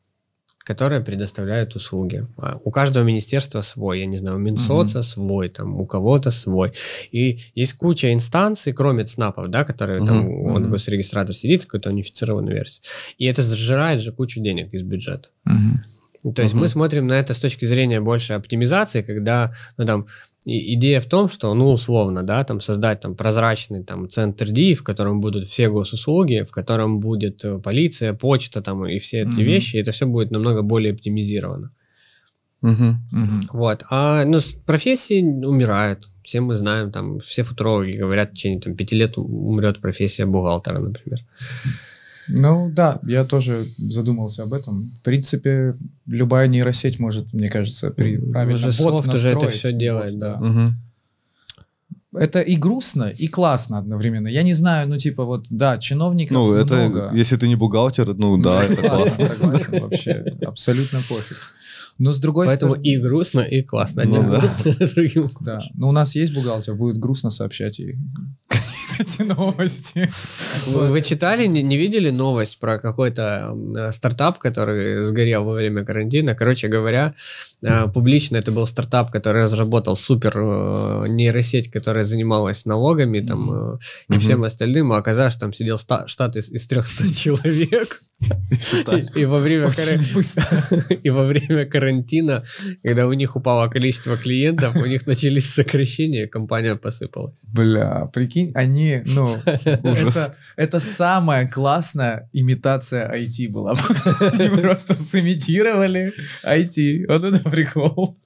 которые предоставляют услуги. А, у каждого министерства свой, я не знаю, у Минсоца угу. свой, там, у кого-то свой. И есть куча инстанций, кроме ЦНАПов, да, которые угу. там, угу. госрегистратор сидит, какой-то унифицированная версия. И это сжирает же кучу денег из бюджета. Угу. То есть угу. мы смотрим на это с точки зрения больше оптимизации, когда, ну, там, и идея в том, что, ну, условно, да, там создать там прозрачный там центр D, в котором будут все госуслуги, в котором будет э, полиция, почта там и все эти mm-hmm. вещи, это все будет намного более оптимизировано. Mm-hmm. Mm-hmm. Вот. А ну, профессии умирают. Все мы знаем, там все футурологи говорят, в течение там, пяти лет умрет профессия бухгалтера, например. Mm-hmm. Ну да, я тоже задумался об этом. В принципе, любая нейросеть может, мне кажется, при правильном Уже софт уже это все делает, да. Угу это и грустно, и классно одновременно. Я не знаю, ну, типа, вот, да, чиновников Ну, это, много. если ты не бухгалтер, ну, да, это классно. вообще, абсолютно пофиг. Но с другой Поэтому стороны... и грустно, и классно. Ну Одним ну, да. Да, но у нас есть бухгалтер, будет грустно сообщать и эти новости. Вы, читали, не, видели новость про какой-то э, стартап, который сгорел во время карантина? Короче говоря, э, публично это был стартап, который разработал супер э, нейросеть, которая занималась налогами там и всем остальным, а оказалось, там сидел ста- штат из, из 300 человек. и во время карантина, когда у них упало количество клиентов, у них начались сокращения, компания посыпалась. Бля, прикинь, они они, ну, это, это самая классная имитация IT была. Они просто сымитировали IT. Вот это прикол.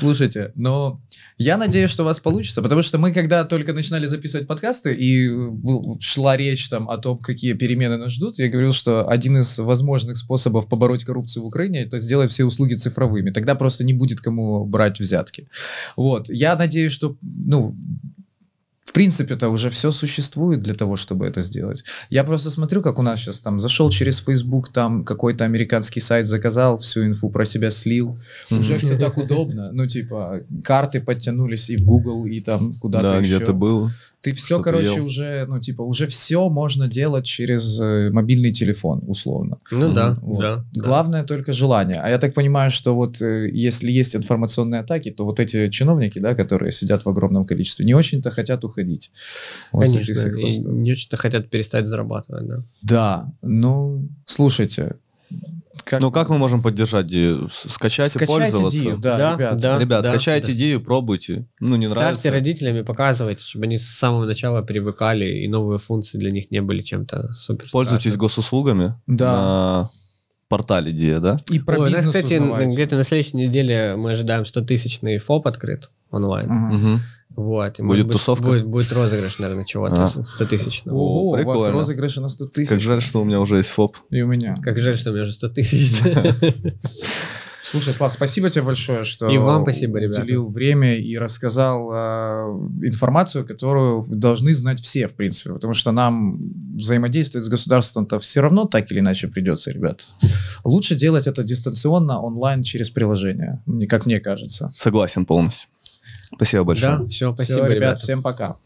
Слушайте, но я надеюсь, что у вас получится, потому что мы, когда только начинали записывать подкасты, и ну, шла речь там о том, какие перемены нас ждут, я говорил, что один из возможных способов побороть коррупцию в Украине – это сделать все услуги цифровыми. Тогда просто не будет кому брать взятки. Вот. Я надеюсь, что ну, в принципе-то уже все существует для того, чтобы это сделать. Я просто смотрю, как у нас сейчас там зашел через Facebook, там какой-то американский сайт заказал, всю инфу про себя слил. Уже все так удобно. Ну, типа, карты подтянулись и в Google, и там куда-то еще. Да, где-то был. Ты все, короче, ел. уже, ну, типа, уже все можно делать через э, мобильный телефон, условно. Ну да, вот. да. Главное да. только желание. А я так понимаю, что вот э, если есть информационные атаки, то вот эти чиновники, да, которые сидят в огромном количестве, не очень-то хотят уходить. Конечно, не очень-то хотят перестать зарабатывать, да. Да, ну, слушайте, как... Но ну, как мы можем поддержать Дию? Скачать скачайте и пользоваться? Дию, да, да, ребят. Да, ребят, да, скачайте да. Дию, пробуйте. Ну, не Ставьте нравится. Ставьте родителями, показывайте, чтобы они с самого начала привыкали, и новые функции для них не были чем-то супер. Пользуйтесь госуслугами. Да. На портале Дия, да? И про Ой, ну, бизнес нас, кстати, где-то на следующей неделе мы ожидаем 100 тысячный ФОП открыт онлайн. Угу. угу. Вот. И, будет быть, тусовка? Будет, будет розыгрыш, наверное, чего-то, а. 100 тысяч. О, О, у вас розыгрыш на 100 тысяч. Как жаль, что у меня уже есть ФОП. И у меня. Как жаль, что у меня уже 100 тысяч. Слушай, Слав, спасибо тебе большое, что и вам спасибо, ребята. уделил время и рассказал э, информацию, которую должны знать все, в принципе, потому что нам взаимодействовать с государством-то все равно так или иначе придется, ребят. Лучше делать это дистанционно, онлайн, через приложение, как мне кажется. Согласен полностью. Спасибо большое. Да, все, спасибо, все, ребят, всем пока.